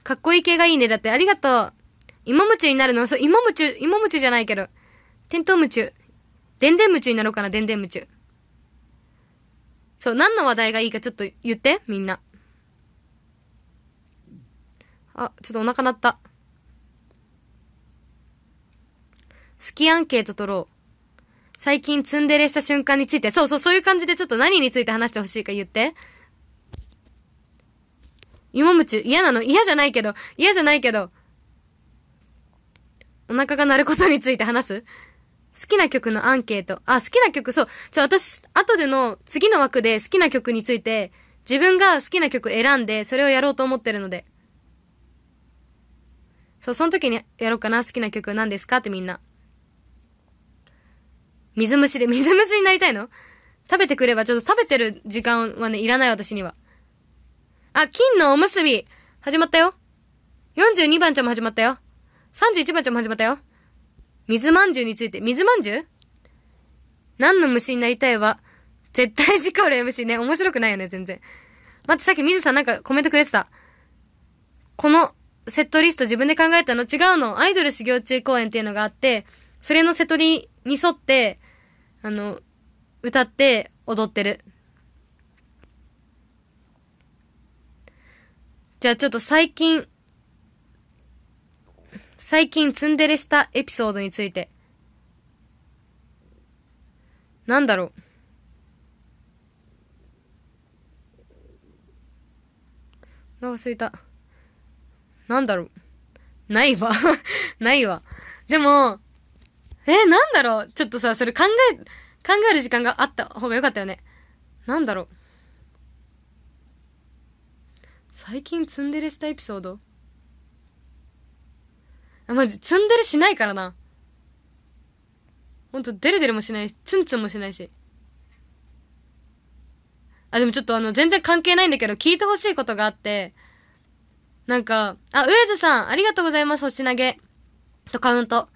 かっこいい系がいいね。だって、ありがとう。芋夢中になるの、そう、芋夢中、芋夢中じゃないけど、テント夢中。でんでん夢中になろうかな、でんでん夢中。そう、何の話題がいいかちょっと言って、みんな。あ、ちょっとお腹鳴った。好きアンケート取ろう。最近ツンデレした瞬間について、そうそう、そういう感じでちょっと何について話してほしいか言って。芋虫嫌なの嫌じゃないけど、嫌じゃないけど。お腹が鳴ることについて話す好きな曲のアンケート。あ、好きな曲、そう。じゃあ私、後での次の枠で好きな曲について、自分が好きな曲選んで、それをやろうと思ってるので。そう、その時にやろうかな。好きな曲何ですかってみんな。水虫で、水虫になりたいの食べてくれば、ちょっと食べてる時間はね、いらない私には。あ、金のおむすび始まったよ。42番ちゃんも始まったよ。31番ちゃんも始まったよ。水まんじゅうについて、水まんじゅう何の虫になりたいわ。絶対事故俺 MC ね。面白くないよね、全然。待って、さっき水さんなんかコメントくれてた。このセットリスト自分で考えたの違うの。アイドル修行中公演っていうのがあって、それのセトリに沿って、あの、歌って踊ってる。じゃあちょっと最近、最近ツンデレしたエピソードについて。なんだろう。お腹すいた。なんだろう。ないわ ないわ。でも、えー、なんだろう。ちょっとさ、それ考え、考える時間があった方がよかったよね。なんだろう。最近ツンデレしたエピソードあ、まじ、ツンデレしないからな。ほんと、デレデレもしないし、ツンツンもしないし。あ、でもちょっとあの、全然関係ないんだけど、聞いてほしいことがあって、なんか、あ、ウエズさん、ありがとうございます、星投げ。とカウント。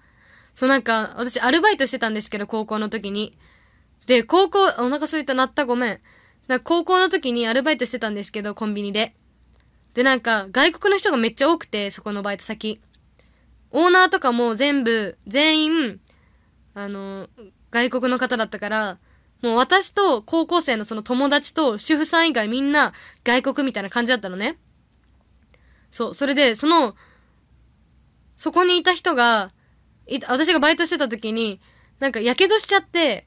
そうなんか、私アルバイトしてたんですけど、高校の時に。で、高校、お腹すいた、なった、ごめん。な高校の時にアルバイトしてたんですけど、コンビニで。で、なんか、外国の人がめっちゃ多くて、そこのバイト先。オーナーとかも全部、全員、あの、外国の方だったから、もう私と高校生のその友達と主婦さん以外みんな外国みたいな感じだったのね。そう、それで、その、そこにいた人が、い私がバイトしてた時に、なんか、やけどしちゃって、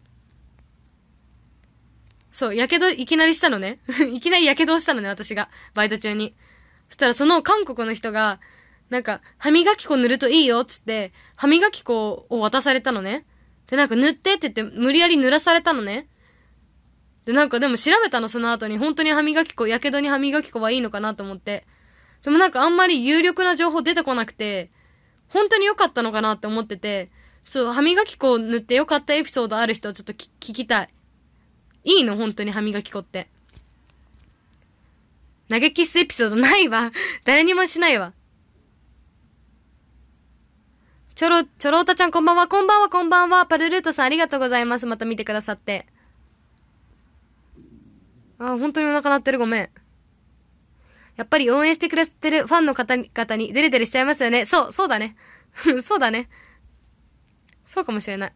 そう、やけどいきなりしたのね。いきなりやけどしたのね、私が。バイト中に。したらその韓国の人が、なんか、歯磨き粉塗るといいよっつって、歯磨き粉を渡されたのね。で、なんか塗ってって言って、無理やり塗らされたのね。で、なんかでも調べたの、その後に。本当に歯磨き粉、やけどに歯磨き粉はいいのかなと思って。でもなんかあんまり有力な情報出てこなくて、本当に良かったのかなって思ってて、そう、歯磨き粉を塗って良かったエピソードある人ちょっと聞きたい。いいの本当に歯磨き粉って。投げキッスエピソードないわ。誰にもしないわ。ちょろ、ちょろおたちゃんこんばんは、こんばんは、こんばんは。パルルートさんありがとうございます。また見てくださって。あ、本当にお腹鳴ってる。ごめん。やっぱり応援してくれてるファンの方々にデレデレしちゃいますよね。そう、そうだね。そうだね。そうかもしれない。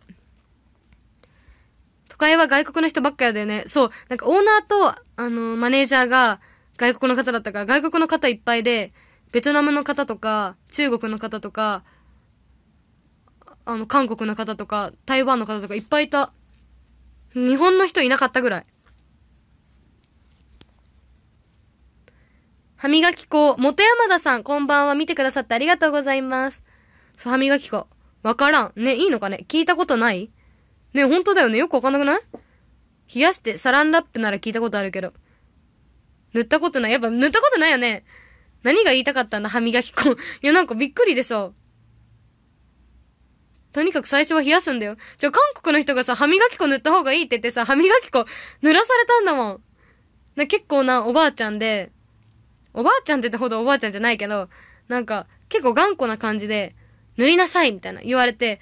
都会は外国の人ばっかやだよね。そう。なんかオーナーと、あのマネージャーが、外国の方だったから、外国の方いっぱいで、ベトナムの方とか、中国の方とか、あの、韓国の方とか、台湾の方とかいっぱいいた。日本の人いなかったぐらい。歯磨き粉、元山田さん、こんばんは。見てくださってありがとうございます。そう、歯磨き粉。わからん。ね、いいのかね聞いたことないね、ほんとだよね。よくわかんなくない冷やしてサランラップなら聞いたことあるけど。塗ったことない。やっぱ塗ったことないよね。何が言いたかったんだ、歯磨き粉。いや、なんかびっくりでさ。とにかく最初は冷やすんだよ。じゃ、韓国の人がさ、歯磨き粉塗った方がいいって言ってさ、歯磨き粉塗らされたんだもん。な結構なおばあちゃんで、おばあちゃんってほどおばあちゃんじゃないけど、なんか、結構頑固な感じで、塗りなさいみたいな言われて、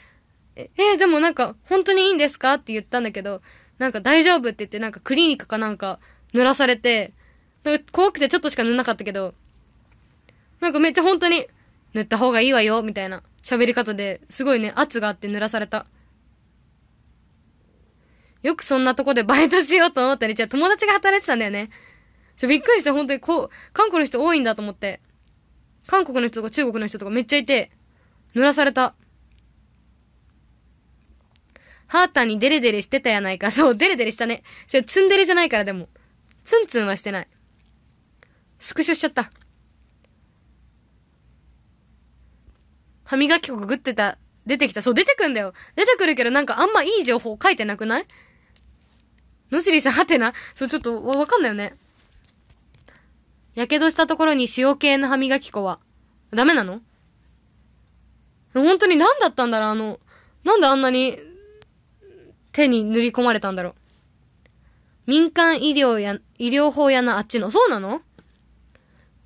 え、えー、でもなんか、本当にいいんですかって言ったんだけど、なんか大丈夫って言って、なんかクリニックかなんか塗らされて、なんか怖くてちょっとしか塗んなかったけど、なんかめっちゃ本当に、塗った方がいいわよ、みたいな喋り方で、すごいね、圧があって塗らされた。よくそんなとこでバイトしようと思ったり、じゃあ友達が働いてたんだよね。ちょ、びっくりして、本当にこう、韓国の人多いんだと思って。韓国の人とか中国の人とかめっちゃいて、塗らされた。ハータにデレデレしてたやないか。そう、デレデレしたね。じゃ、ツンデレじゃないからでも。ツンツンはしてない。スクショしちゃった。歯磨き粉ググってた、出てきた。そう、出てくんだよ。出てくるけどなんかあんまいい情報書いてなくない野尻さん、はてなそう、ちょっとわかんないよね。やけどしたところに塩系の歯磨き粉は、ダメなの本当に何だったんだろうあの、なんであんなに手に塗り込まれたんだろう民間医療や、医療法やなあっちの。そうなの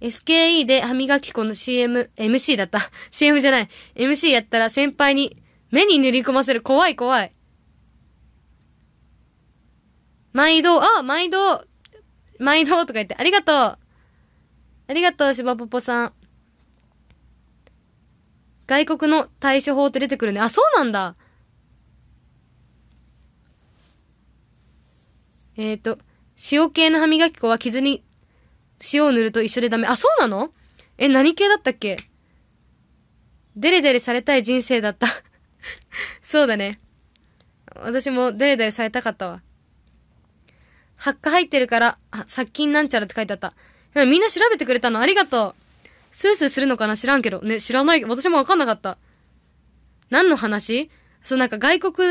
SKE で歯磨き粉の CM、MC だった。CM じゃない。MC やったら先輩に目に塗り込ませる。怖い怖い。毎度、あ、毎度、毎度とか言って、ありがとう。ありがとう、しばぽぽさん。外国の対処法って出てくるね。あ、そうなんだ。えっ、ー、と、塩系の歯磨き粉は傷に塩を塗ると一緒でダメ。あ、そうなのえ、何系だったっけデレデレされたい人生だった そうだね。私もデレデレされたかったわ。発火入ってるから、殺菌なんちゃらって書いてあった。みんな調べてくれたのありがとう。スースーするのかな知らんけど。ね、知らない。私もわかんなかった。何の話そう、なんか外国、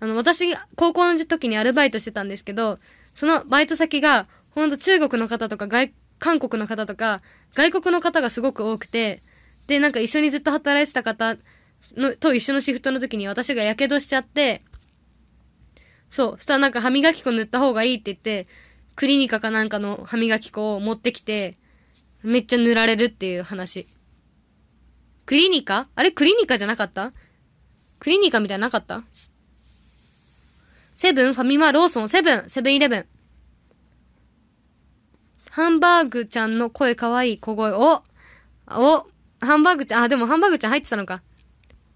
あの、私、高校の時にアルバイトしてたんですけど、そのバイト先が、ほんと中国の方とか外、韓国の方とか、外国の方がすごく多くて、で、なんか一緒にずっと働いてた方の、と一緒のシフトの時に私が火傷しちゃって、そう、そしたらなんか歯磨き粉塗った方がいいって言って、クリニカかなんかの歯磨き粉を持ってきて、めっちゃ塗られるっていう話。クリニカあれクリニカじゃなかったクリニカみたいななかったセブン、ファミマ、ローソン、セブン、セブンイレブン。ハンバーグちゃんの声かわいい小声を、お、ハンバーグちゃん、あ、でもハンバーグちゃん入ってたのか。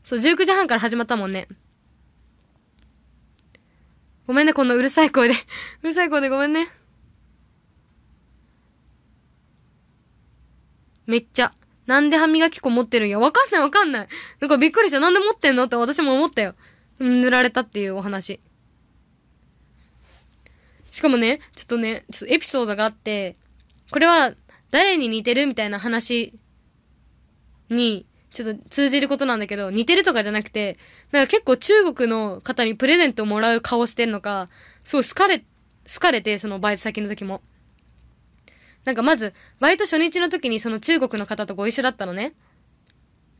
そう、19時半から始まったもんね。ごめんね、こんなうるさい声で うるさい声でごめんね。めっちゃ。なんで歯磨き粉持ってるんや。わかんないわかんない。なんかびっくりした。なんで持ってんのって私も思ったよ。塗られたっていうお話。しかもね、ちょっとね、ちょっとエピソードがあって、これは誰に似てるみたいな話に、ちょっと通じることなんだけど、似てるとかじゃなくて、なんか結構中国の方にプレゼントをもらう顔してんのか、すごい好かれ、好かれて、そのバイト先の時も。なんかまず、バイト初日の時にその中国の方とご一緒だったのね。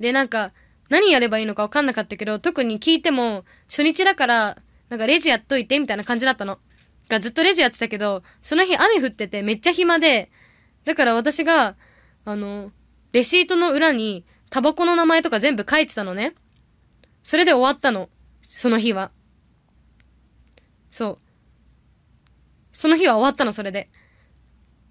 で、なんか、何やればいいのか分かんなかったけど、特に聞いても、初日だから、なんかレジやっといて、みたいな感じだったの。がずっとレジやってたけど、その日雨降っててめっちゃ暇で、だから私が、あの、レシートの裏にタバコの名前とか全部書いてたのね。それで終わったの。その日は。そう。その日は終わったの、それで。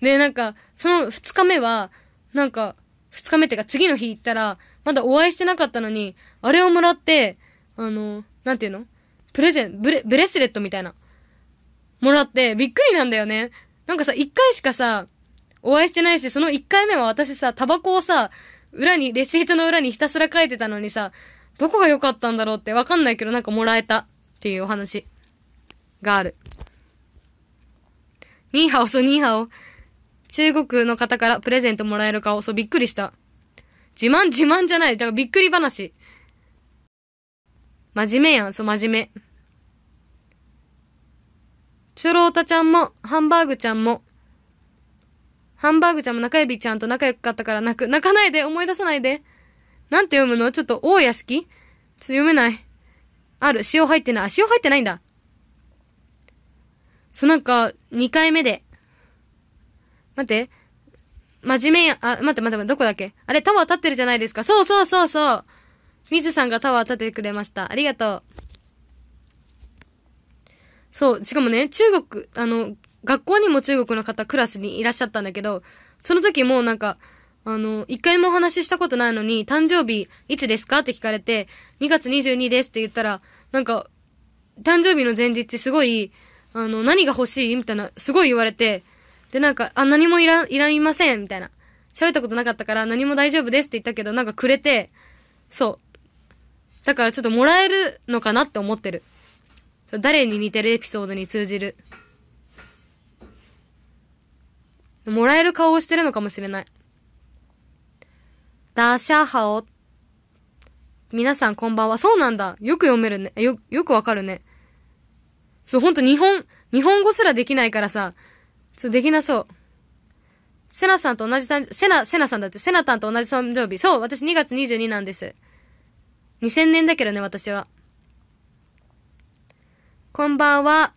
で、なんか、その二日目は、なんか、二日目ってか次の日行ったら、まだお会いしてなかったのに、あれをもらって、あの、なんていうのプレゼン、ブレ、ブレスレットみたいな。もらって、びっくりなんだよね。なんかさ、一回しかさ、お会いしてないし、その1回目は私さ、タバコをさ、裏に、レシートの裏にひたすら書いてたのにさ、どこが良かったんだろうってわかんないけどなんかもらえたっていうお話がある。ニーハオ、そう、ニーハオ。中国の方からプレゼントもらえる顔、そう、びっくりした。自慢、自慢じゃない。だからびっくり話。真面目やん、そう、真面目。チュロータちゃんも、ハンバーグちゃんも、ハンバーグちゃんも中指ちゃんと仲良かったから泣く。泣かないで思い出さないで。なんて読むのちょっと、大屋敷ちょっと読めない。ある。塩入ってない。あ、塩入ってないんだ。そう、なんか、2回目で。待って。真面目や、あ、待って待って待って、どこだっけあれ、タワー立ってるじゃないですか。そうそうそうそう。水さんがタワー立ててくれました。ありがとう。そう、しかもね、中国、あの、学校にも中国の方クラスにいらっしゃったんだけど、その時もなんか、あの、一回もお話ししたことないのに、誕生日いつですかって聞かれて、2月22ですって言ったら、なんか、誕生日の前日すごい、あの、何が欲しいみたいな、すごい言われて、で、なんか、あ、何もいら、いらいませんみたいな。喋ったことなかったから、何も大丈夫ですって言ったけど、なんかくれて、そう。だからちょっともらえるのかなって思ってる。誰に似てるエピソードに通じる。もらえる顔をしてるのかもしれない。ダしシャーハオ。皆さんこんばんは。そうなんだ。よく読めるね。よ、よくわかるね。そう、ほんと日本、日本語すらできないからさ、そう、できなそう。セナさんと同じ誕生、セナ、セナさんだって、セナタンと同じ誕生日。そう、私2月22なんです。2000年だけどね、私は。こんばんは。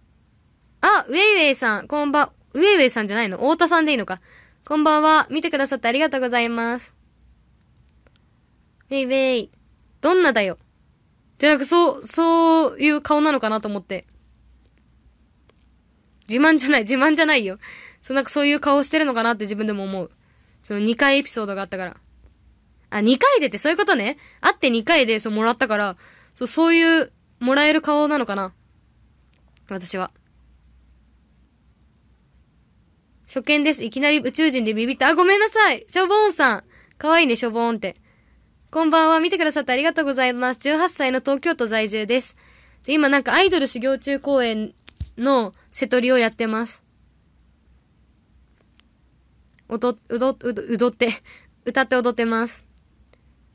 あ、ウェイウェイさん、こんばん、ウェイウェイさんじゃないの太田さんでいいのか。こんばんは。見てくださってありがとうございます。ウェイウェイ。どんなだよ。じゃなく、そう、そういう顔なのかなと思って。自慢じゃない、自慢じゃないよ。そう、なんかそういう顔してるのかなって自分でも思う。その2回エピソードがあったから。あ、2回でってそういうことね。会って2回で、そう、もらったから、そう、そういう、もらえる顔なのかな。私は。初見です。いきなり宇宙人でビビった。あ、ごめんなさい。しょぼんさん。かわいいね、しょぼんって。こんばんは。見てくださってありがとうございます。18歳の東京都在住です。で、今なんかアイドル修行中公演の瀬取りをやってます。おど、うど、うど、うどって、歌って踊ってます。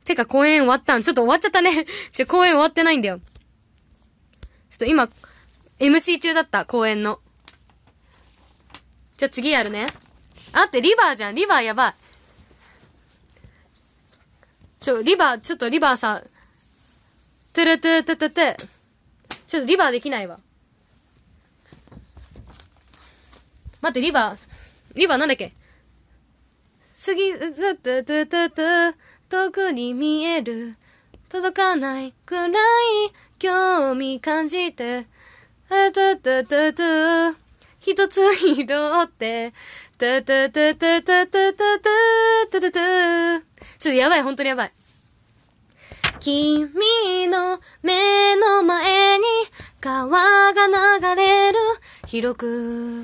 てか公演終わったん。ちょっと終わっちゃったね。ちょ、公演終わってないんだよ。ちょっと今、MC 中だった、公演の。じゃあ次やるね。あって、リバーじゃん。リバーやばい。ちょ、リバー、ちょっとリバーさん。トゥルトゥトゥトゥトゥ。ちょっとリバーできないわ。待って、リバー、リバーなんだっけ次、ぎずっとトゥトゥトゥ、遠くに見える。届かないくらい興味感じて。トゥトゥトゥトゥ。一つ拾って、たたたたたたたたたたたちょっとやばい、本当にやばい。君の目の前に川が流れる広く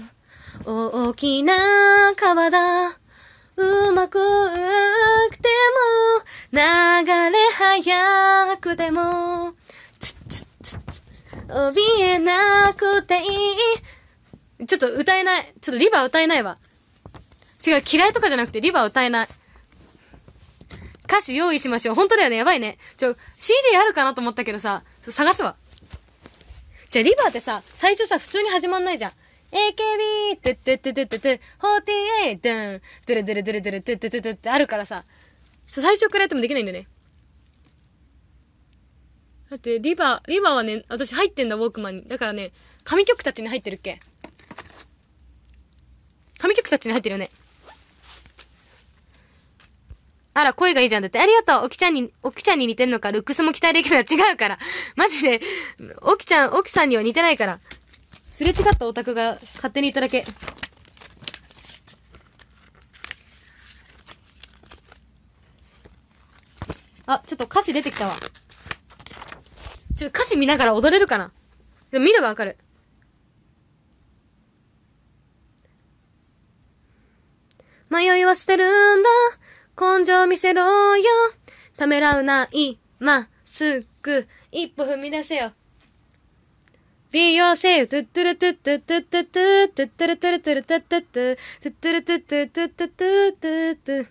大きな川だうまくても流れ速くても怯えなくていいちょっと歌えない。ちょっとリバー歌えないわ。違う、嫌いとかじゃなくてリバー歌えない。歌詞用意しましょう。本当だよね。やばいね。ちょ、CD あるかなと思ったけどさ、探すわ。じゃ、リバーってさ、最初さ、普通に始まんないじゃん。AKB! ってってってってってて、48! ドンデレデレデレデレデレデレってあるからさ、最初くらやってもできないんだね。だって、リバー、リバーはね、私入ってんだ、ウォークマンに。だからね、神曲たちに入ってるっけ神曲たちに入ってるよね。あら、声がいいじゃん。だって、ありがとう。おきちゃんに、おきちゃんに似てるのか、ルックスも期待できるのは違うから。マジで、おきちゃん、おきさんには似てないから。すれ違ったオタクが勝手にいただけ。あ、ちょっと歌詞出てきたわ。ちょ、っと歌詞見ながら踊れるかなでも見ればわかる。迷いは捨てるんだ。根性見せろよ。ためらうな、今、すぐ、一歩踏み出せよ。美容セーフ、トゥットゥルトゥットゥットゥットゥットゥットゥットゥルトゥルトゥルトゥットゥットゥトゥットゥルトゥットゥトゥットゥトゥトゥトゥ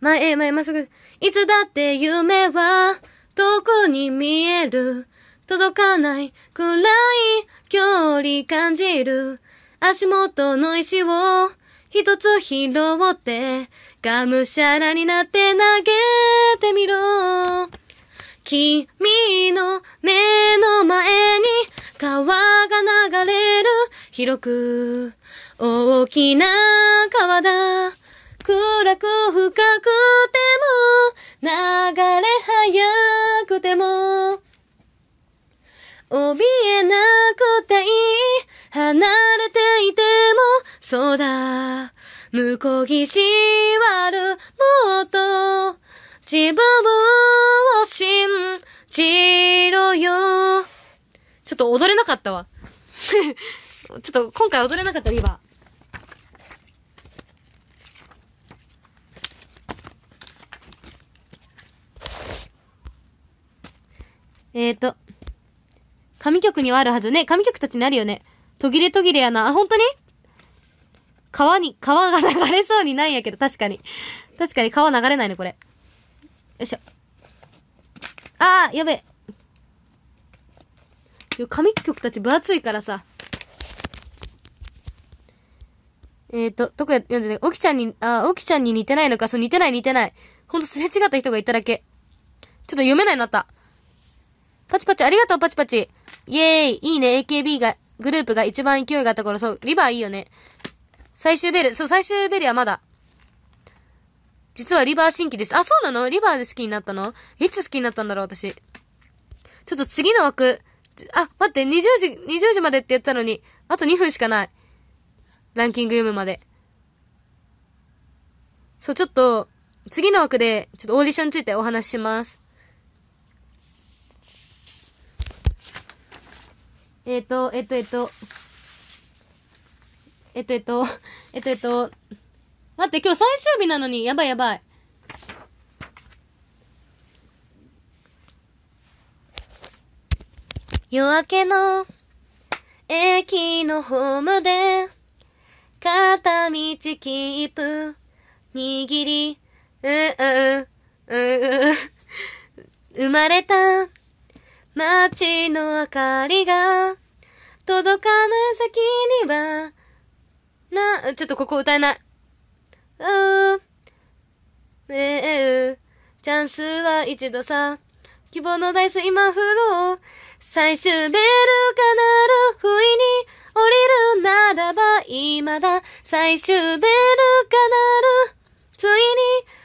前へ前へまっすぐ。いつだって夢は遠くに見える。届かないくらい距離感じる。足元の石を一つ拾って、がむしゃらになって投げてみろ。君の目の前に川が流れる広く大きな川だ。暗く深くても流れ速くても怯えなくていい離れそうだ、向こう岸はる、もっと、自分を信じろよ。ちょっと踊れなかったわ。ちょっと今回踊れなかったリバー。えっ、ー、と、神曲にはあるはずね。神曲たちにあるよね。途切れ途切れやな。あ、本当に川に、川が流れそうにないんやけど、確かに。確かに川流れないね、これ。よいしょ。あー、やべえ。紙曲たち分厚いからさ。えっ、ー、と、どこや、読んでね、おきちゃんに、あ、おきちゃんに似てないのか、そう、似てない似てない。ほんとすれ違った人がいただけ。ちょっと読めないなった。パチパチ、ありがとう、パチパチ。イェーイ、いいね、AKB が、グループが一番勢いがあった頃、そう、リバーいいよね。最終ベル。そう、最終ベルはまだ。実はリバー新規です。あ、そうなのリバーで好きになったのいつ好きになったんだろう、私。ちょっと次の枠。あ、待って、20時、20時までって言ったのに、あと2分しかない。ランキング読むまで。そう、ちょっと、次の枠で、ちょっとオーディションについてお話しします。えっ、ー、と、えっ、ー、と、えっ、ー、と、えっとえっと、えっとえっと、待って、今日最終日なのに、やばいやばい。夜明けの駅のホームで片道キープ握りうううう生まれた街の明かりが届かぬ先にはな、ちょっとここ歌えない。うー、ねえ、チャンスは一度さ、希望のダイス今フロー。最終ベルカナる不意に降りるならば今だ。最終ベルカナる。ついに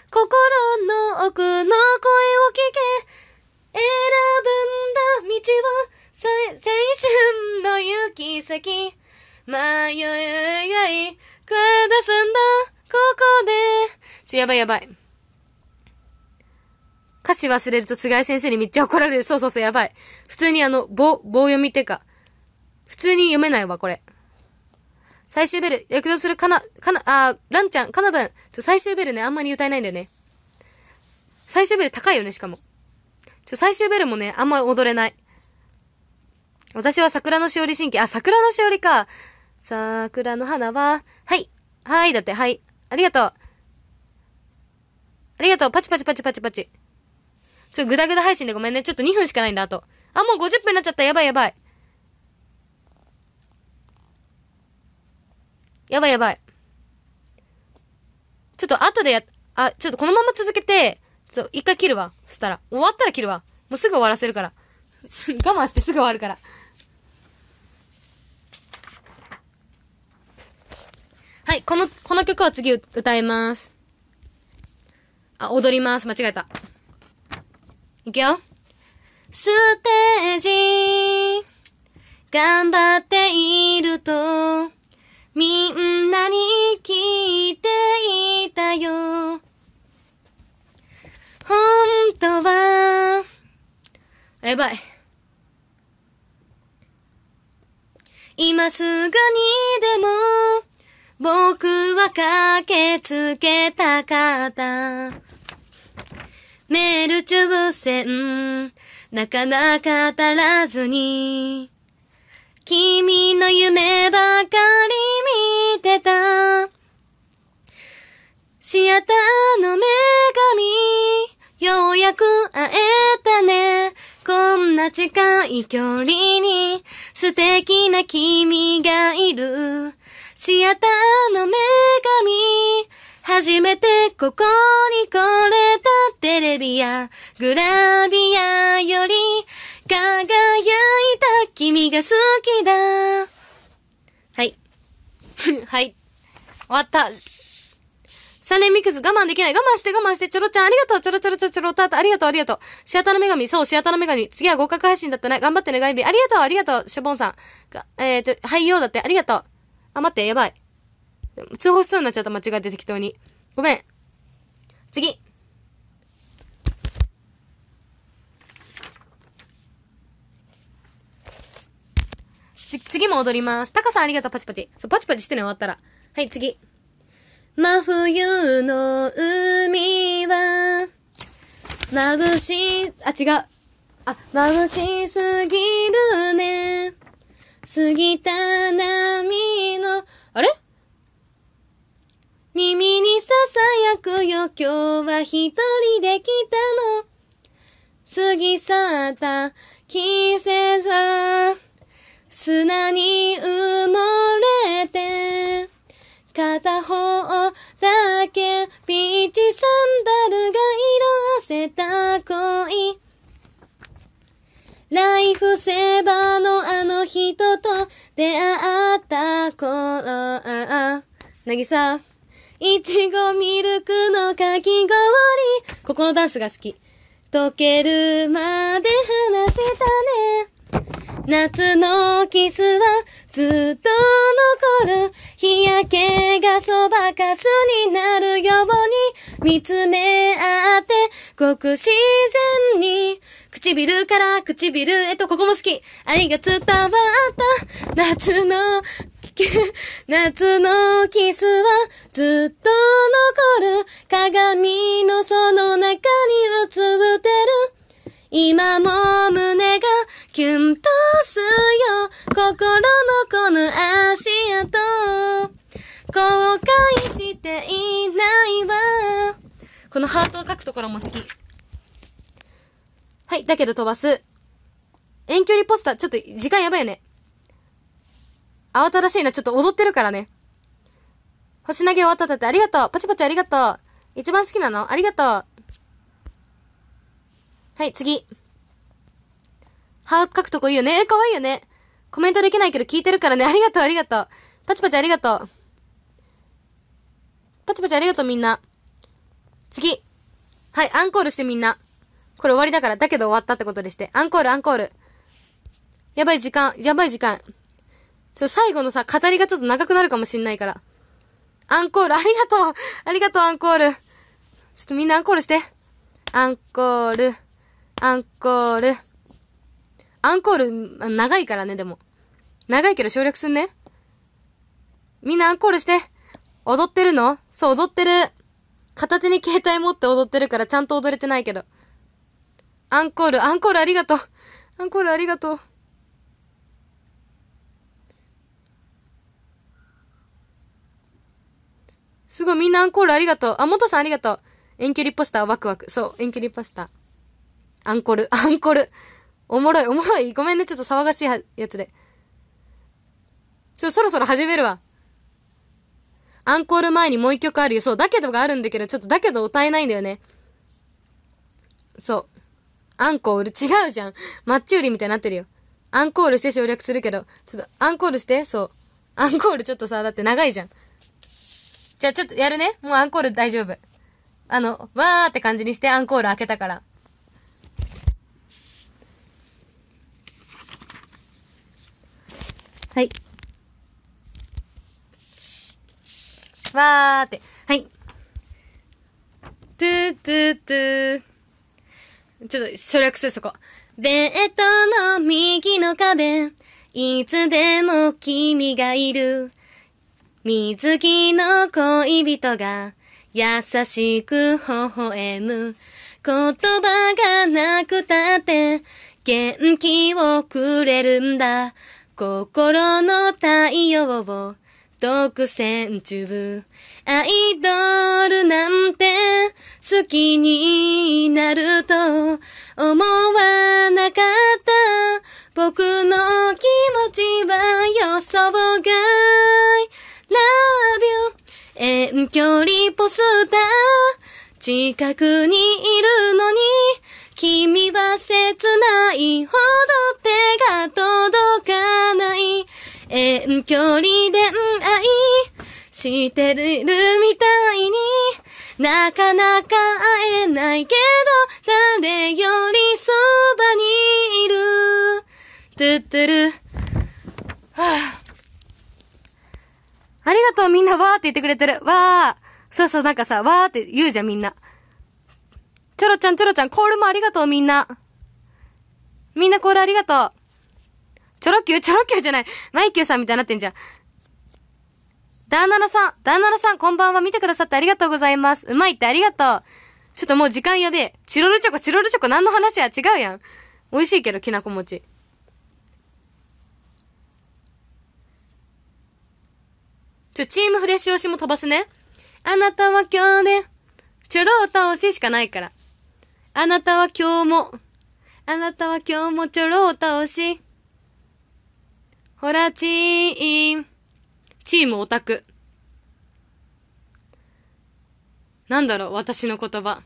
心の奥の声を聞け。選ぶんだ道を。青春の行き先。迷いい、下すんだ、ここで。ちょ、やばいやばい。歌詞忘れると菅井先生にめっちゃ怒られる。そうそうそう、やばい。普通にあの、棒、棒読みってか。普通に読めないわ、これ。最終ベル、躍動するかな、かな、あランちゃん、かなぶん。ちょ、最終ベルね、あんまり歌えないんだよね。最終ベル高いよね、しかも。ちょ、最終ベルもね、あんまり踊れない。私は桜のしおり神経、あ、桜のしおりか。桜の花は、はい、はい、だって、はい、ありがとう。ありがとう、パチパチパチパチパチ。ちょ、ぐだぐだ配信でごめんね。ちょっと2分しかないんだ、あと。あ、もう50分になっちゃった。やばいやばい。やばいやばい。ちょっと後でや、あ、ちょっとこのまま続けて、ちょっと一回切るわ。そしたら。終わったら切るわ。もうすぐ終わらせるから。我慢してすぐ終わるから。はい、この、この曲は次歌います。あ、踊ります。間違えた。いくよ。ステージ、頑張っていると、みんなに聞いていたよ。本当は、やばい。今すぐにでも、僕は駆けつけたかった。メール中線、なかなか足らずに、君の夢ばかり見てた。シアターの女神、ようやく会えたね。こんな近い距離に、素敵な君がいる。シアターの女神初めてここに来れたテレビやグラビアより輝いた君が好きだ。はい。はい。終わった。サレミックス我慢できない。我慢して我慢して。チョロちゃんありがとう。チョロチョロチョロチョロタタありがとうありがとう。シアターの女神。そう、シアターの女神。次は合格配信だったね。頑張ってね、ガイビありがとうありがとう。シャボンさん。えっ、ー、と、俳優だってありがとう。あ、待って、やばい。通報しそうになっちゃった、間違えて適当に。ごめん。次。ち、次も踊ります。タカさんありがとう、パチパチ。そう、パチパチしてね、終わったら。はい、次。真冬の海は、眩し、い、あ、違う。あ、眩しすぎるね。過ぎた波の、あれ耳に囁くよ、今日は一人で来たの。過ぎ去った季節は、砂に埋もれて、片方だけピーチサンダルが色あせた恋。ライフセーバーのあの人と出会った頃、ああ、なぎさ。いちごミルクのかき氷。ここのダンスが好き。溶けるまで話したね。夏のキスはずっと残る。日焼けがそばかすになるように見つめ合ってごく自然に唇から唇へと、ここも好き。愛が伝わった。夏の、夏のキスはずっと残る。鏡のその中に映ってる。今も胸がキュンとすよ。心のこの足跡。後悔していないわ。このハートを描くところも好き。はい、だけど飛ばす。遠距離ポスター、ちょっと時間やばいよね。慌ただしいな、ちょっと踊ってるからね。星投げ終わったってありがとうパチパチありがとう一番好きなのありがとうはい、次。ハート書くとこいいよねえ、かわいいよねコメントできないけど聞いてるからね。ありがとうありがとうパチパチありがとうパチパチありがとうみんな。次。はい、アンコールしてみんな。これ終わりだから、だけど終わったってことでして。アンコール、アンコール。やばい時間、やばい時間。ちょ、最後のさ、語りがちょっと長くなるかもしんないから。アンコール、ありがとうありがとう、アンコール。ちょっとみんなアンコールして。アンコール、アンコール。アンコール、長いからね、でも。長いけど省略すんね。みんなアンコールして。踊ってるのそう、踊ってる。片手に携帯持って踊ってるからちゃんと踊れてないけど。アンコール、アンコールありがとう。アンコールありがとう。すごい、みんなアンコールありがとう。あ、もとさんありがとう。遠距離ポスターワクワク。そう、遠距離ポスター。アンコール、アンコール。おもろい、おもろい。ごめんね、ちょっと騒がしいやつで。ちょ、そろそろ始めるわ。アンコール前にもう一曲あるよ。そう、だけどがあるんだけど、ちょっとだけど歌えないんだよね。そう。アンコール違うじゃん。マッチ売りみたいになってるよ。アンコールして省略するけど、ちょっとアンコールして、そう。アンコールちょっとさ、だって長いじゃん。じゃあちょっとやるね。もうアンコール大丈夫。あの、わーって感じにしてアンコール開けたから。はい。わーって。はい。トゥートゥートゥー。ちょっと省略する、そこ。ベッドの右の壁、いつでも君がいる。水着の恋人が優しく微笑む。言葉がなくたって元気をくれるんだ。心の太陽を独占中。アイドルなんて好きになると思わなかった僕の気持ちは予想外 Love you 遠距離ポスター近くにいるのに君は切ないほど手が届かない遠距離恋愛してるみたいに、なかなか会えないけど、誰よりそばにいる。トゥットゥル。はあ、ありがとうみんなわーって言ってくれてる。わー。そうそうなんかさ、わーって言うじゃんみんな。チョロちゃんチョロちゃん、コールもありがとうみんな。みんなコールありがとう。チョロキーチョロキーじゃない。マイキューさんみたいになってんじゃん。旦那さん、旦那さん、こんばんは。見てくださってありがとうございます。うまいってありがとう。ちょっともう時間やべえ。チロルチョコ、チロルチョコ、何の話や違うやん。美味しいけど、きなこ餅。ちょ、チームフレッシュ推しも飛ばすね。あなたは今日で、チョロータ推ししかないから。あなたは今日も、あなたは今日もチョロータ推し。ほら、チーン。チームオタク。なんだろう、私の言葉。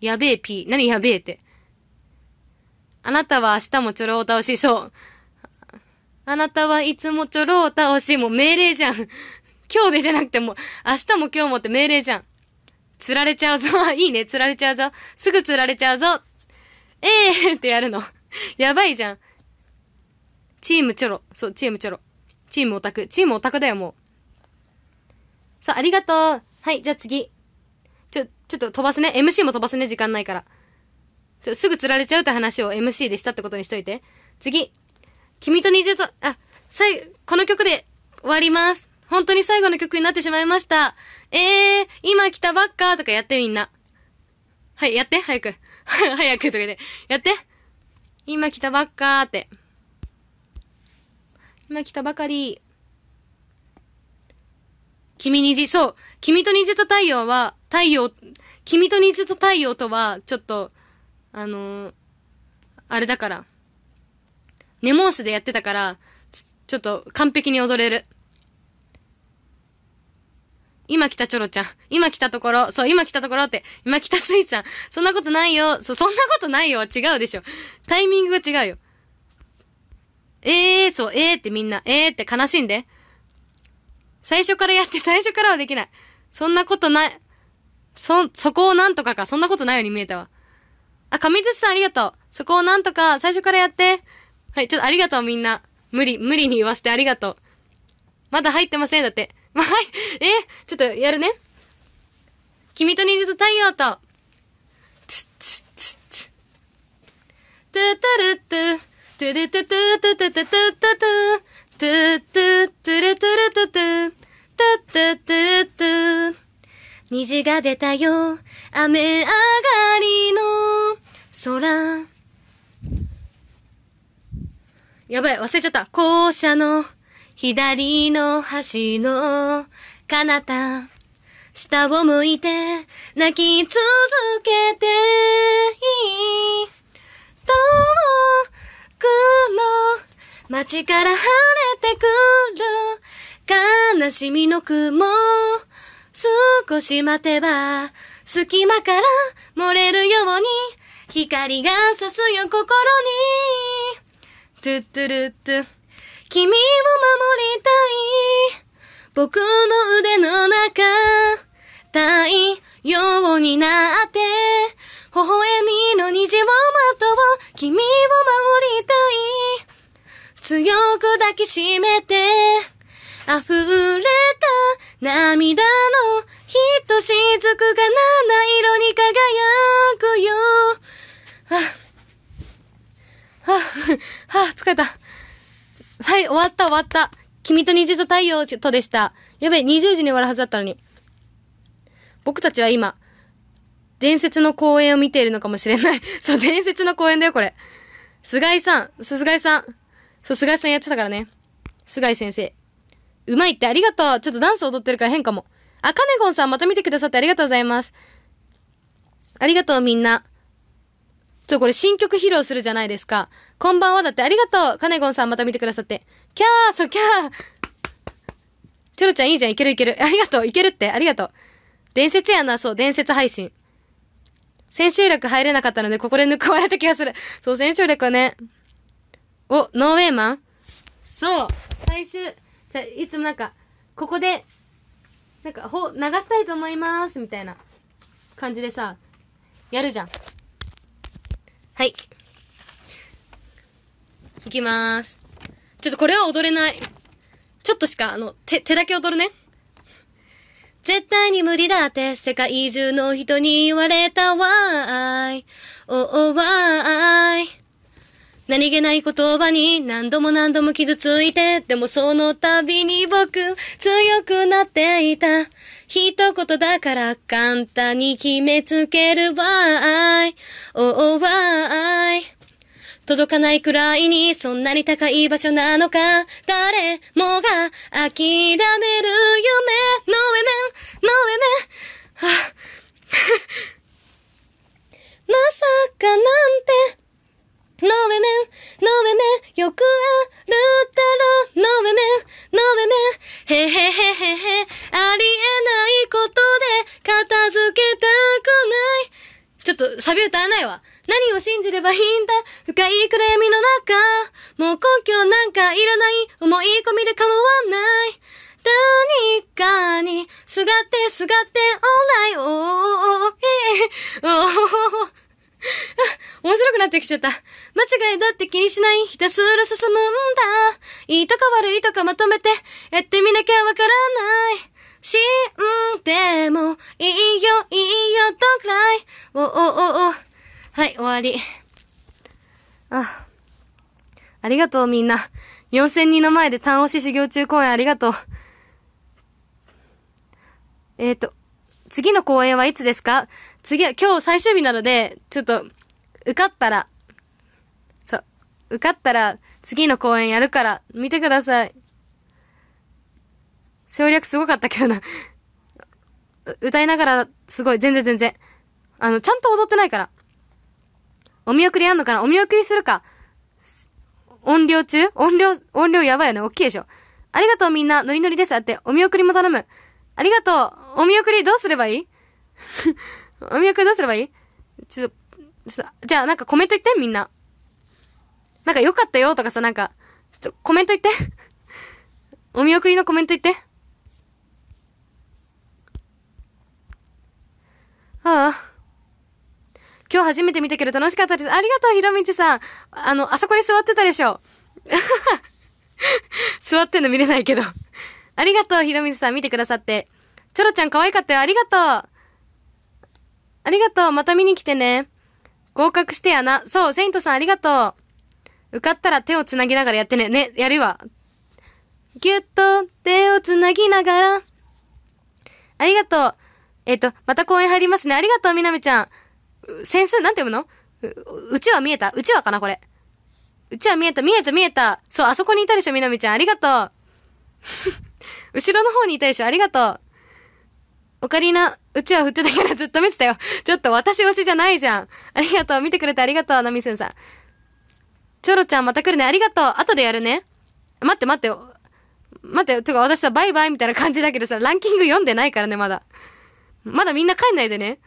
やべえ P。何やべえって。あなたは明日もちょろを倒し、そう。あなたはいつもちょろを倒し、もう命令じゃん。今日でじゃなくても明日も今日もって命令じゃん。釣られちゃうぞ。いいね、釣られちゃうぞ。すぐ釣られちゃうぞ。ええー、ってやるの。やばいじゃん。チームチョロ。そう、チームチョロ。チームオタク。チームオタクだよ、もう。さあ、ありがとう。はい、じゃあ次。ちょ、ちょっと飛ばすね。MC も飛ばすね、時間ないから。ちょ、すぐ釣られちゃうって話を MC でしたってことにしといて。次。君と虹と、あ、最、この曲で終わります。本当に最後の曲になってしまいました。えー、今来たばっかとかやってみんな。はい、やって、早く。早くとかで、やって。今来たばっかーって。今来たばかり。君にじ、そう。君と虹と太陽は、太陽、君と虹と太陽とは、ちょっと、あのー、あれだから。ネモースでやってたから、ちょ、ちょっと完璧に踊れる。今来たチョロちゃん、今来たところ、そう、今来たところって、今来たスイさん、そんなことないよ、そ、そんなことないよ、違うでしょ。タイミングが違うよ。ええー、そう、ええー、ってみんな、ええー、って悲しんで。最初からやって最初からはできない。そんなことない。そ、そこをなんとかか。そんなことないように見えたわ。あ、上津さんありがとう。そこをなんとか、最初からやって。はい、ちょっとありがとうみんな。無理、無理に言わせてありがとう。まだ入ってません。だって。まあ、えちょっとやるね。君と虹と太陽と、つっつっつっつ。トゥトゥルトゥ、トゥトゥトゥトゥトゥトゥトゥトゥトゥ、トゥトゥトゥトゥトゥトゥトゥトゥ、トゥトゥトゥルトゥ。虹が出たよ、雨上がりの空。やばい、忘れちゃった。校舎の、左の端の彼方、下を向いて泣き続けていい。遠くの街から晴れてくる悲しみの雲。少し待てば隙間から漏れるように光が差すよ心に。トゥットゥルットゥ。君を守りたい。僕の腕の中、太陽になって、微笑みの虹をまとう。君を守りたい。強く抱きしめて、溢れた涙のひとしずくが七色に輝くよ。はあ、はあ、はあ、疲れた。はい、終わった、終わった。君と虹と太陽とでした。やべえ、20時に終わるはずだったのに。僕たちは今、伝説の公演を見ているのかもしれない。そう、伝説の公演だよ、これ。菅井さん、菅井さん。そう、菅井さんやってたからね。菅井先生。うまいってありがとう。ちょっとダンス踊ってるから変かも。あ、カネゴンさんまた見てくださってありがとうございます。ありがとうみんな。そう、これ新曲披露するじゃないですか。こんばんはだって、ありがとうカネゴンさんまた見てくださって。キャーそ、キャーチョロちゃんいいじゃん、いけるいける。ありがとう、いけるって、ありがとう。伝説やな、そう、伝説配信。千秋楽入れなかったので、ここで抜くわれた気がする。そう、千秋楽はね。お、ノーウェイマンそう最終、じゃ、いつもなんか、ここで、なんか、ほ、流したいと思います、みたいな感じでさ、やるじゃん。はい。いきまーす。ちょっとこれは踊れない。ちょっとしか、あの、手、手だけ踊るね。絶対に無理だって世界中の人に言われたわーい。おおわーい。何気ない言葉に何度も何度も傷ついて、でもその度に僕強くなっていた。一言だから簡単に決めつける why, o お w h い。届かないくらいにそんなに高い場所なのか誰もが諦める夢の夢の m は n まさかなんてのべめ、の m め、よくあるだろう、のめめ、のべめ、へへへへへ、ありえないことで片付けたくない。ちょっとサビ歌わないわ。何を信じればいいんだ深い暗闇の中。もう根拠なんかいらない。思い込みで構わない。何かにすがってすがって、オーライ、おーおおー、えー、おー 面白くなってきちゃった。間違いだって気にしない。ひたすら進むんだ。いいとか悪いとかまとめて、やってみなきゃわからない。死んでもいいよ、いいよ、どくらい。おおおお。はい、終わり。あ。ありがとうみんな。4000人の前で単押し修行中公演ありがとう。えっ、ー、と、次の公演はいつですか次は、今日最終日なので、ちょっと、受かったら、そう、受かったら、次の公演やるから、見てください。省略すごかったけどな 歌いながら、すごい、全然全然。あの、ちゃんと踊ってないから。お見送りあんのかなお見送りするか。音量中音量、音量やばいよね。大きいでしょ。ありがとうみんな、ノリノリです。あって、お見送りも頼む。ありがとう。お見送りどうすればいい お見送りどうすればいいちょっと、ちょっと、じゃあなんかコメント言ってみんな。なんか良かったよとかさ、なんか、ちょ、コメント言って。お見送りのコメント言って。ああ。今日初めて見たけど楽しかったです。ありがとう、ひろみちさん。あの、あそこに座ってたでしょ。座ってんの見れないけど。ありがとう、ひろみちさん。見てくださって。チョロちゃん可愛かったよ。ありがとう。ありがとう。また見に来てね。合格してやな。そう、セイントさんありがとう。受かったら手をつなぎながらやってね。ね、やるわ。ぎゅっと手をつなぎながら。ありがとう。えっ、ー、と、また公園入りますね。ありがとう、みなみちゃん。先生、なんて読むのう、うちわ見えたうちわかな、これ。うちわ見えた、見えた、見えた。そう、あそこにいたでしょ、みなみちゃん。ありがとう。後ろの方にいたでしょ、ありがとう。オカリナ、うちは振ってたからずっと見てたよ。ちょっと私推しじゃないじゃん。ありがとう。見てくれてありがとう、ナミスンさん。チョロちゃんまた来るね。ありがとう。後でやるね。待って待ってよ。待ってよ。てか私さ、バイバイみたいな感じだけどさ、ランキング読んでないからね、まだ。まだみんな帰んないでね。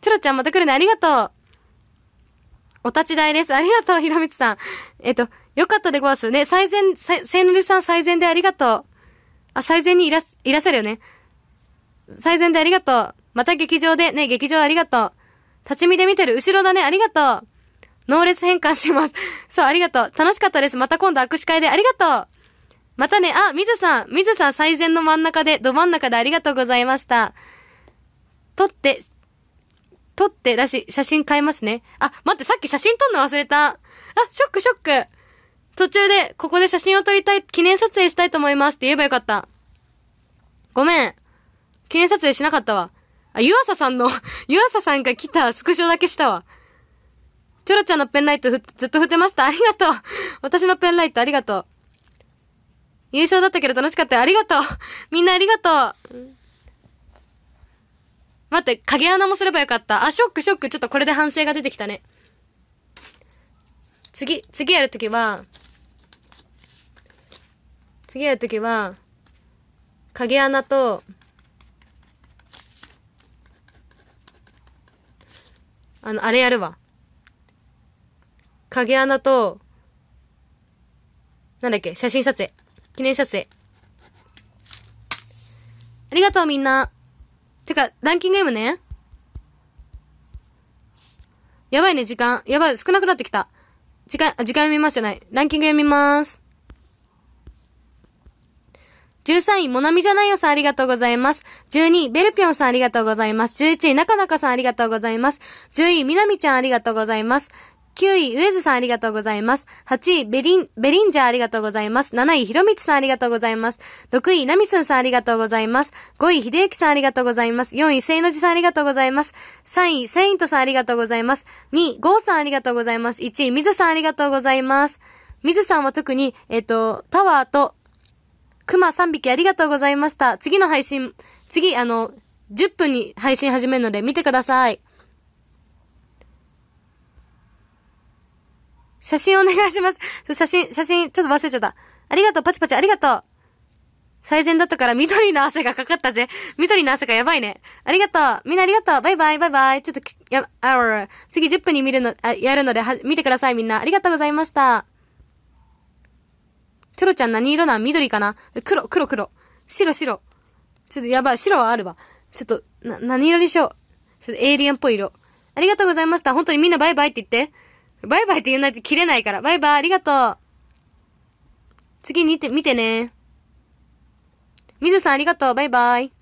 チョロちゃんまた来るね。ありがとう。お立ち台です。ありがとう、ひろみつさん。えっと、よかったでごわす。ね、最前、最、せいのさん最前でありがとう。あ、最前にいら、いらっしゃるよね。最善でありがとう。また劇場で、ね、劇場ありがとう。立ち見で見てる、後ろだね、ありがとう。ノーレス変換します。そう、ありがとう。楽しかったです。また今度握手会で、ありがとう。またね、あ、みずさん、みずさん最善の真ん中で、ど真ん中でありがとうございました。撮って、撮ってだし、写真変えますね。あ、待って、さっき写真撮るの忘れた。あ、ショックショック。途中で、ここで写真を撮りたい、記念撮影したいと思いますって言えばよかった。ごめん。記念撮影しなかったわ。あ、湯浅さんの 湯浅さんが来たスクショだけしたわ。チョロちゃんのペンライトずっと振ってました。ありがとう。私のペンライトありがとう。優勝だったけど楽しかったよ。ありがとう。みんなありがとう。待って、影穴もすればよかった。あ、ショックショック。ちょっとこれで反省が出てきたね。次、次やるときは、次やるときは、影穴と、あの、あれやるわ。影穴と、なんだっけ、写真撮影。記念撮影。ありがとうみんな。てか、ランキング M ね。やばいね、時間。やばい、少なくなってきた。時間、あ、時間読みますじゃない。ランキング読みます。13位、もなみじゃないよさんありがとうございます。12位、ベルピョンさんありがとうございます。11位、なかなかさんありがとうございます。10位、みなみちゃんありがとうございます。9位、ウエズさんありがとうございます。8位、ベリン、ベリンジャーありがとうございます。7位、ひろみちさんありがとうございます。6位、ナミスンさんありがとうございます。5位、ひでゆきさんありがとうございます。4位、せいのじさんありがとうございます。3位、セイントさんありがとうございます。2位、ゴーさんありがとうございます。1位、みずさんありがとうございます。みずさんは特に、えっ、ー、と、タワーと熊3匹ありがとうございました。次の配信、次、あの、10分に配信始めるので見てください。写真お願いします。写真、写真、ちょっと忘れちゃった。ありがとう、パチパチ、ありがとう。最善だったから緑の汗がかかったぜ。緑の汗がやばいね。ありがとう。みんなありがとう。バイバイ、バイバイ。ちょっと、や、あ次10分に見るの、あやるのでは、見てくださいみんな。ありがとうございました。チョロちゃん何色なん緑かな黒、黒、黒。白、白。ちょっとやばい。白はあるわ。ちょっと、な、何色にしよう。ちょっとエイリアンっぽい色。ありがとうございました。本当にみんなバイバイって言って。バイバイって言わないと切れないから。バイバイ、ありがとう。次にて、見てね。みずさんありがとう。バイバイ。